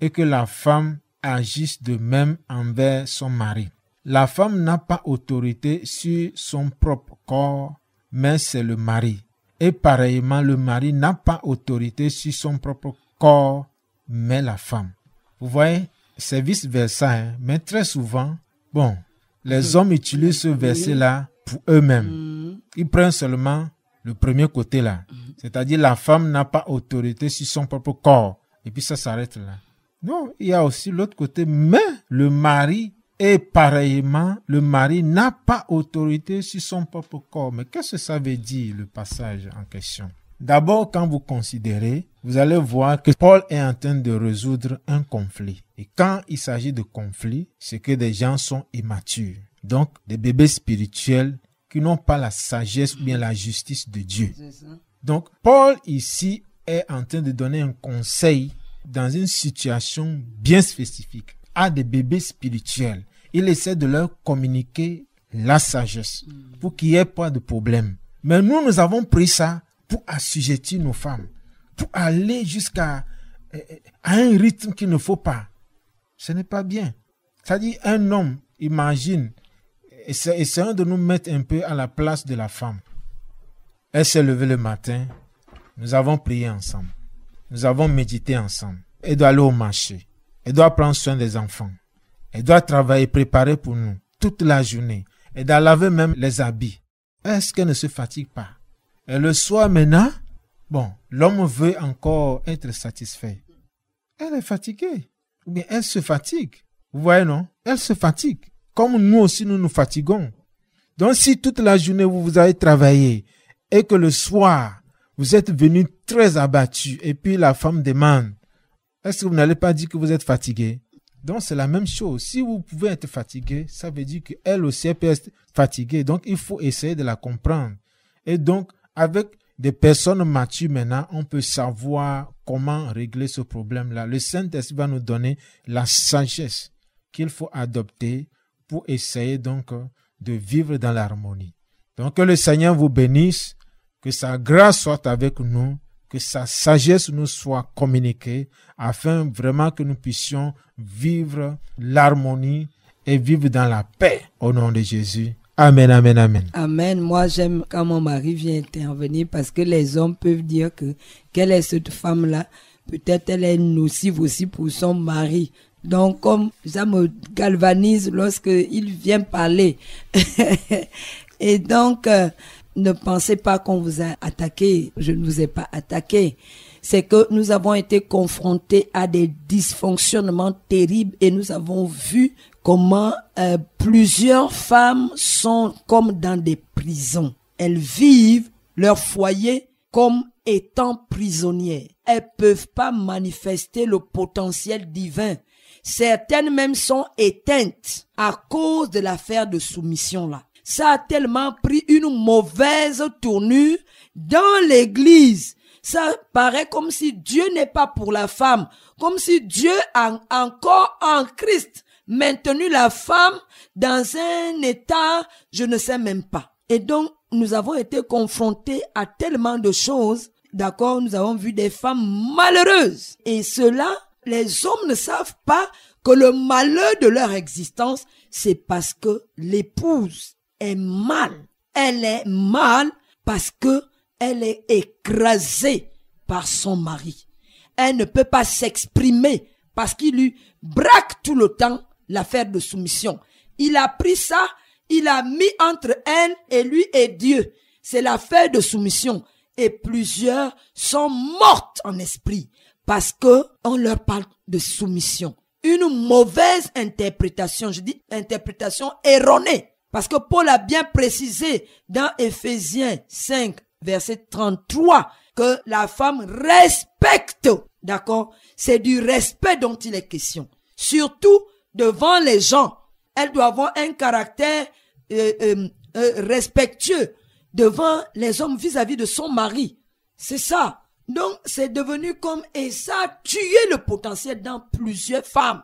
et que la femme agisse de même envers son mari. La femme n'a pas autorité sur son propre corps, mais c'est le mari. Et pareillement, le mari n'a pas autorité sur son propre corps, mais la femme. Vous voyez, c'est vice-versa, hein. mais très souvent, bon, les mhm. hommes utilisent ce verset-là pour eux-mêmes. Mhm. Ils prennent seulement le premier côté là. Mhm. C'est-à-dire la femme n'a pas autorité sur son propre corps. Et puis ça s'arrête là. Non, il y a aussi l'autre côté, mais le mari est pareillement, le mari n'a pas autorité sur son propre corps. Mais qu'est-ce que ça veut dire, le passage en question D'abord, quand vous considérez, vous allez voir que Paul est en train de résoudre un conflit. Et quand il s'agit de conflit, c'est que des gens sont immatures. Donc, des bébés spirituels qui n'ont pas la sagesse ou bien la justice de Dieu. Donc, Paul ici est en train de donner un conseil dans une situation bien spécifique à des bébés spirituels. Il essaie de leur communiquer la sagesse pour qu'il n'y ait pas de problème. Mais nous, nous avons pris ça pour assujettir nos femmes, pour aller jusqu'à euh, un rythme qu'il ne faut pas. Ce n'est pas bien. C'est-à-dire, un homme, imagine, essayons de nous mettre un peu à la place de la femme. Elle s'est levée le matin, nous avons prié ensemble, nous avons médité ensemble. Elle doit aller au marché, elle doit prendre soin des enfants, elle doit travailler, préparer pour nous toute la journée, elle doit laver même les habits. Est-ce qu'elle ne se fatigue pas Et le soir maintenant, bon, l'homme veut encore être satisfait. Elle est fatiguée, ou elle se fatigue. Vous voyez, non Elle se fatigue comme nous aussi nous nous fatiguons. Donc si toute la journée vous, vous avez travaillé et que le soir vous êtes venu très abattu et puis la femme demande, est-ce que vous n'allez pas dire que vous êtes fatigué Donc c'est la même chose. Si vous pouvez être fatigué, ça veut dire qu'elle aussi peut être fatiguée. Donc il faut essayer de la comprendre. Et donc avec des personnes matures maintenant, on peut savoir comment régler ce problème-là. Le Saint-Esprit va nous donner la sagesse qu'il faut adopter pour essayer donc euh, de vivre dans l'harmonie. Donc que le Seigneur vous bénisse, que sa grâce soit avec nous, que sa sagesse nous soit communiquée, afin vraiment que nous puissions vivre l'harmonie et vivre dans la paix au nom de Jésus. Amen, amen, amen. Amen. Moi, j'aime quand mon mari vient intervenir parce que les hommes peuvent dire que quelle est cette femme-là Peut-être elle est nocive aussi pour son mari. Donc, comme ça me galvanise lorsqu'il vient parler. et donc, euh, ne pensez pas qu'on vous a attaqué. Je ne vous ai pas attaqué. C'est que nous avons été confrontés à des dysfonctionnements terribles et nous avons vu comment euh, plusieurs femmes sont comme dans des prisons. Elles vivent leur foyer comme étant prisonnières. Elles peuvent pas manifester le potentiel divin Certaines même sont éteintes à cause de l'affaire de soumission là. Ça a tellement pris une mauvaise tournure dans l'église. Ça paraît comme si Dieu n'est pas pour la femme, comme si Dieu a encore en Christ maintenu la femme dans un état, je ne sais même pas. Et donc, nous avons été confrontés à tellement de choses d'accord, nous avons vu des femmes malheureuses. Et cela les hommes ne savent pas que le malheur de leur existence, c'est parce que l'épouse est mal. Elle est mal parce que elle est écrasée par son mari. Elle ne peut pas s'exprimer parce qu'il lui braque tout le temps l'affaire de soumission. Il a pris ça, il a mis entre elle et lui et Dieu. C'est l'affaire de soumission. Et plusieurs sont mortes en esprit parce que on leur parle de soumission. Une mauvaise interprétation, je dis interprétation erronée, parce que Paul a bien précisé dans Ephésiens 5, verset 33, que la femme respecte, d'accord C'est du respect dont il est question. Surtout devant les gens, elle doit avoir un caractère euh, euh, euh, respectueux devant les hommes vis à -vis de son mari. C'est ça. Donc, c'est devenu comme, et ça a tué le potentiel dans plusieurs femmes.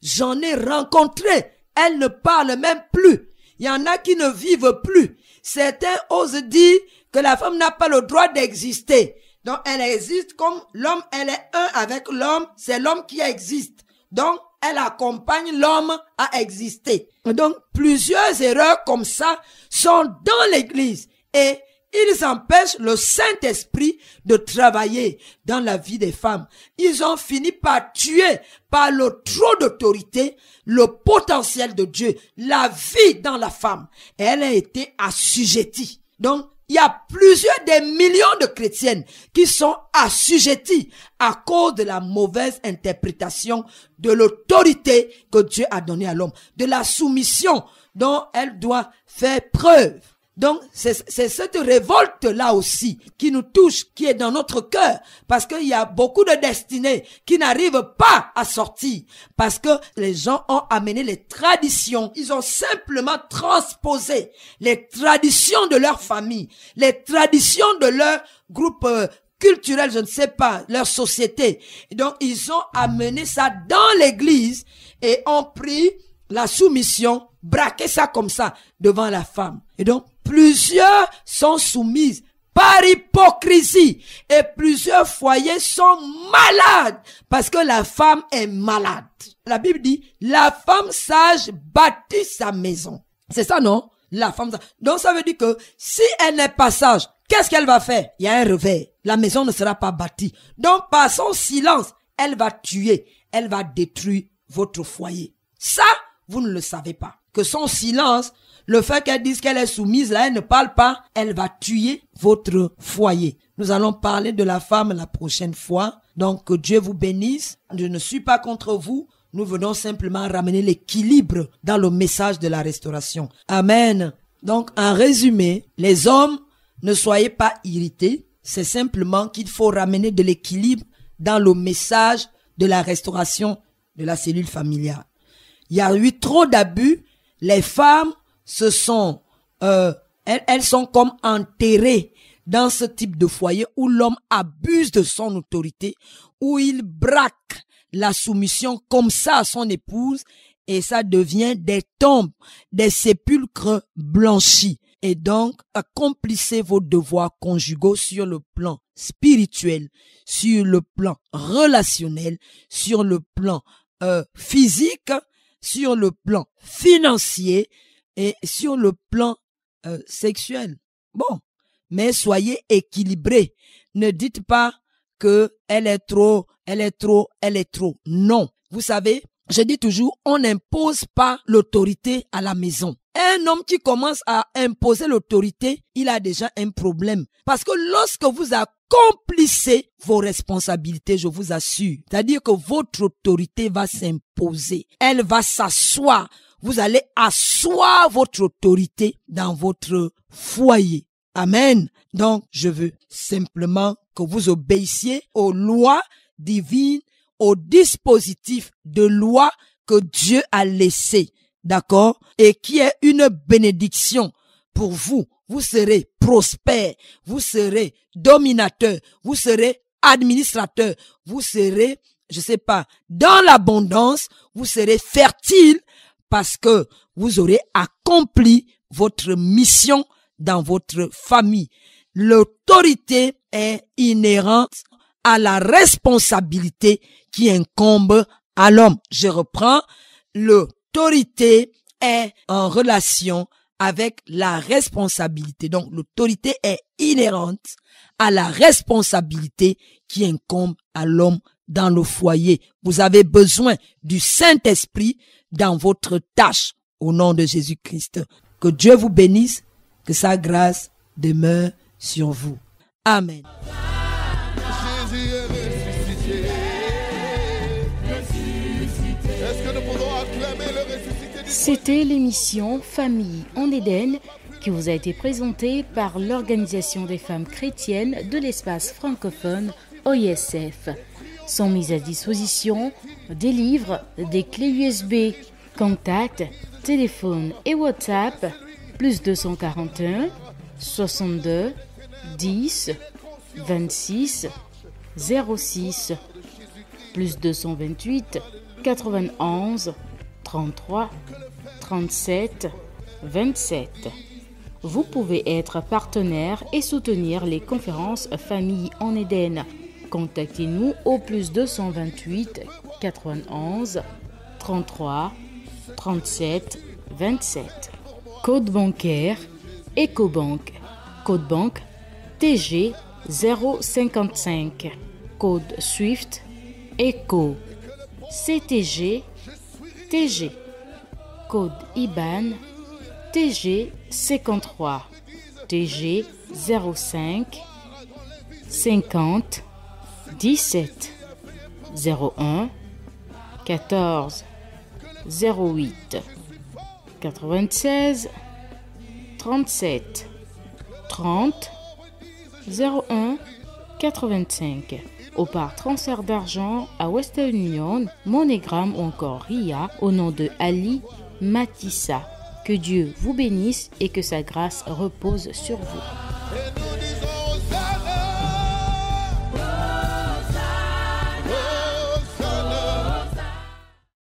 J'en ai rencontré. Elles ne parlent même plus. Il y en a qui ne vivent plus. Certains osent dire que la femme n'a pas le droit d'exister. Donc, elle existe comme l'homme, elle est un avec l'homme, c'est l'homme qui existe. Donc, elle accompagne l'homme à exister. Donc, plusieurs erreurs comme ça sont dans l'église. Et ils empêchent le Saint-Esprit de travailler dans la vie des femmes. Ils ont fini par tuer par le trop d'autorité le potentiel de Dieu, la vie dans la femme. Elle a été assujettie. Donc, il y a plusieurs des millions de chrétiennes qui sont assujetties à cause de la mauvaise interprétation de l'autorité que Dieu a donnée à l'homme, de la soumission dont elle doit faire preuve. Donc, c'est cette révolte-là aussi qui nous touche, qui est dans notre cœur, parce qu'il y a beaucoup de destinées qui n'arrivent pas à sortir, parce que les gens ont amené les traditions, ils ont simplement transposé les traditions de leur famille, les traditions de leur groupe euh, culturel, je ne sais pas, leur société. donc, ils ont amené ça dans l'église et ont pris la soumission, braqué ça comme ça devant la femme. Et donc, plusieurs sont soumises par hypocrisie et plusieurs foyers sont malades parce que la femme est malade. La Bible dit, la femme sage bâtit sa maison. C'est ça, non? La femme sage. Donc ça veut dire que si elle n'est pas sage, qu'est-ce qu'elle va faire? Il y a un revers. La maison ne sera pas bâtie. Donc par son silence, elle va tuer, elle va détruire votre foyer. Ça, vous ne le savez pas. Que son silence le fait qu'elle dise qu'elle est soumise, là, elle ne parle pas, elle va tuer votre foyer. Nous allons parler de la femme la prochaine fois. Donc, que Dieu vous bénisse. Je ne suis pas contre vous. Nous venons simplement ramener l'équilibre dans le message de la restauration. Amen. Donc, en résumé, les hommes, ne soyez pas irrités. C'est simplement qu'il faut ramener de l'équilibre dans le message de la restauration de la cellule familiale. Il y a eu trop d'abus. Les femmes ce sont, euh, elles, sont comme enterrées dans ce type de foyer où l'homme abuse de son autorité, où il braque la soumission comme ça à son épouse et ça devient des tombes, des sépulcres blanchis. Et donc, accomplissez vos devoirs conjugaux sur le plan spirituel, sur le plan relationnel, sur le plan euh, physique, sur le plan financier, et sur le plan euh, sexuel. Bon, mais soyez équilibrés. Ne dites pas que elle est trop, elle est trop, elle est trop. Non. Vous savez, je dis toujours, on n'impose pas l'autorité à la maison. Un homme qui commence à imposer l'autorité, il a déjà un problème. Parce que lorsque vous accomplissez vos responsabilités, je vous assure, c'est-à-dire que votre autorité va s'imposer. Elle va s'asseoir vous allez asseoir votre autorité dans votre foyer. Amen. Donc, je veux simplement que vous obéissiez aux lois divines, aux dispositifs de loi que Dieu a laissé. D'accord? Et qui est une bénédiction pour vous. Vous serez prospère, vous serez dominateur, vous serez administrateur, vous serez, je sais pas, dans l'abondance, vous serez fertile parce que vous aurez accompli votre mission dans votre famille. L'autorité est inhérente à la responsabilité qui incombe à l'homme. Je reprends, l'autorité est en relation avec la responsabilité. Donc l'autorité est inhérente à la responsabilité qui incombe à l'homme dans le foyer. Vous avez besoin du Saint-Esprit dans votre tâche au nom de Jésus-Christ. Que Dieu vous bénisse, que sa grâce demeure sur vous. Amen. C'était l'émission Famille en Éden qui vous a été présentée par l'Organisation des femmes chrétiennes de l'espace francophone OISF sont mises à disposition des livres, des clés USB, contacts, téléphone et WhatsApp, plus 241 62 10 26 06 plus 228 91 33 37 27. Vous pouvez être partenaire et soutenir les conférences Famille en Éden Contactez-nous au plus 228 91 33 37 27. Code bancaire EcoBank. Code banque TG 055. Code SWIFT ECO. CTG TG. Code IBAN TG 53. TG 05 50 17 01 14 08 96 37 30 01 85 au par transfert d'argent à Western Union, Monégramme ou encore RIA au nom de Ali Matissa. Que Dieu vous bénisse et que sa grâce repose sur vous.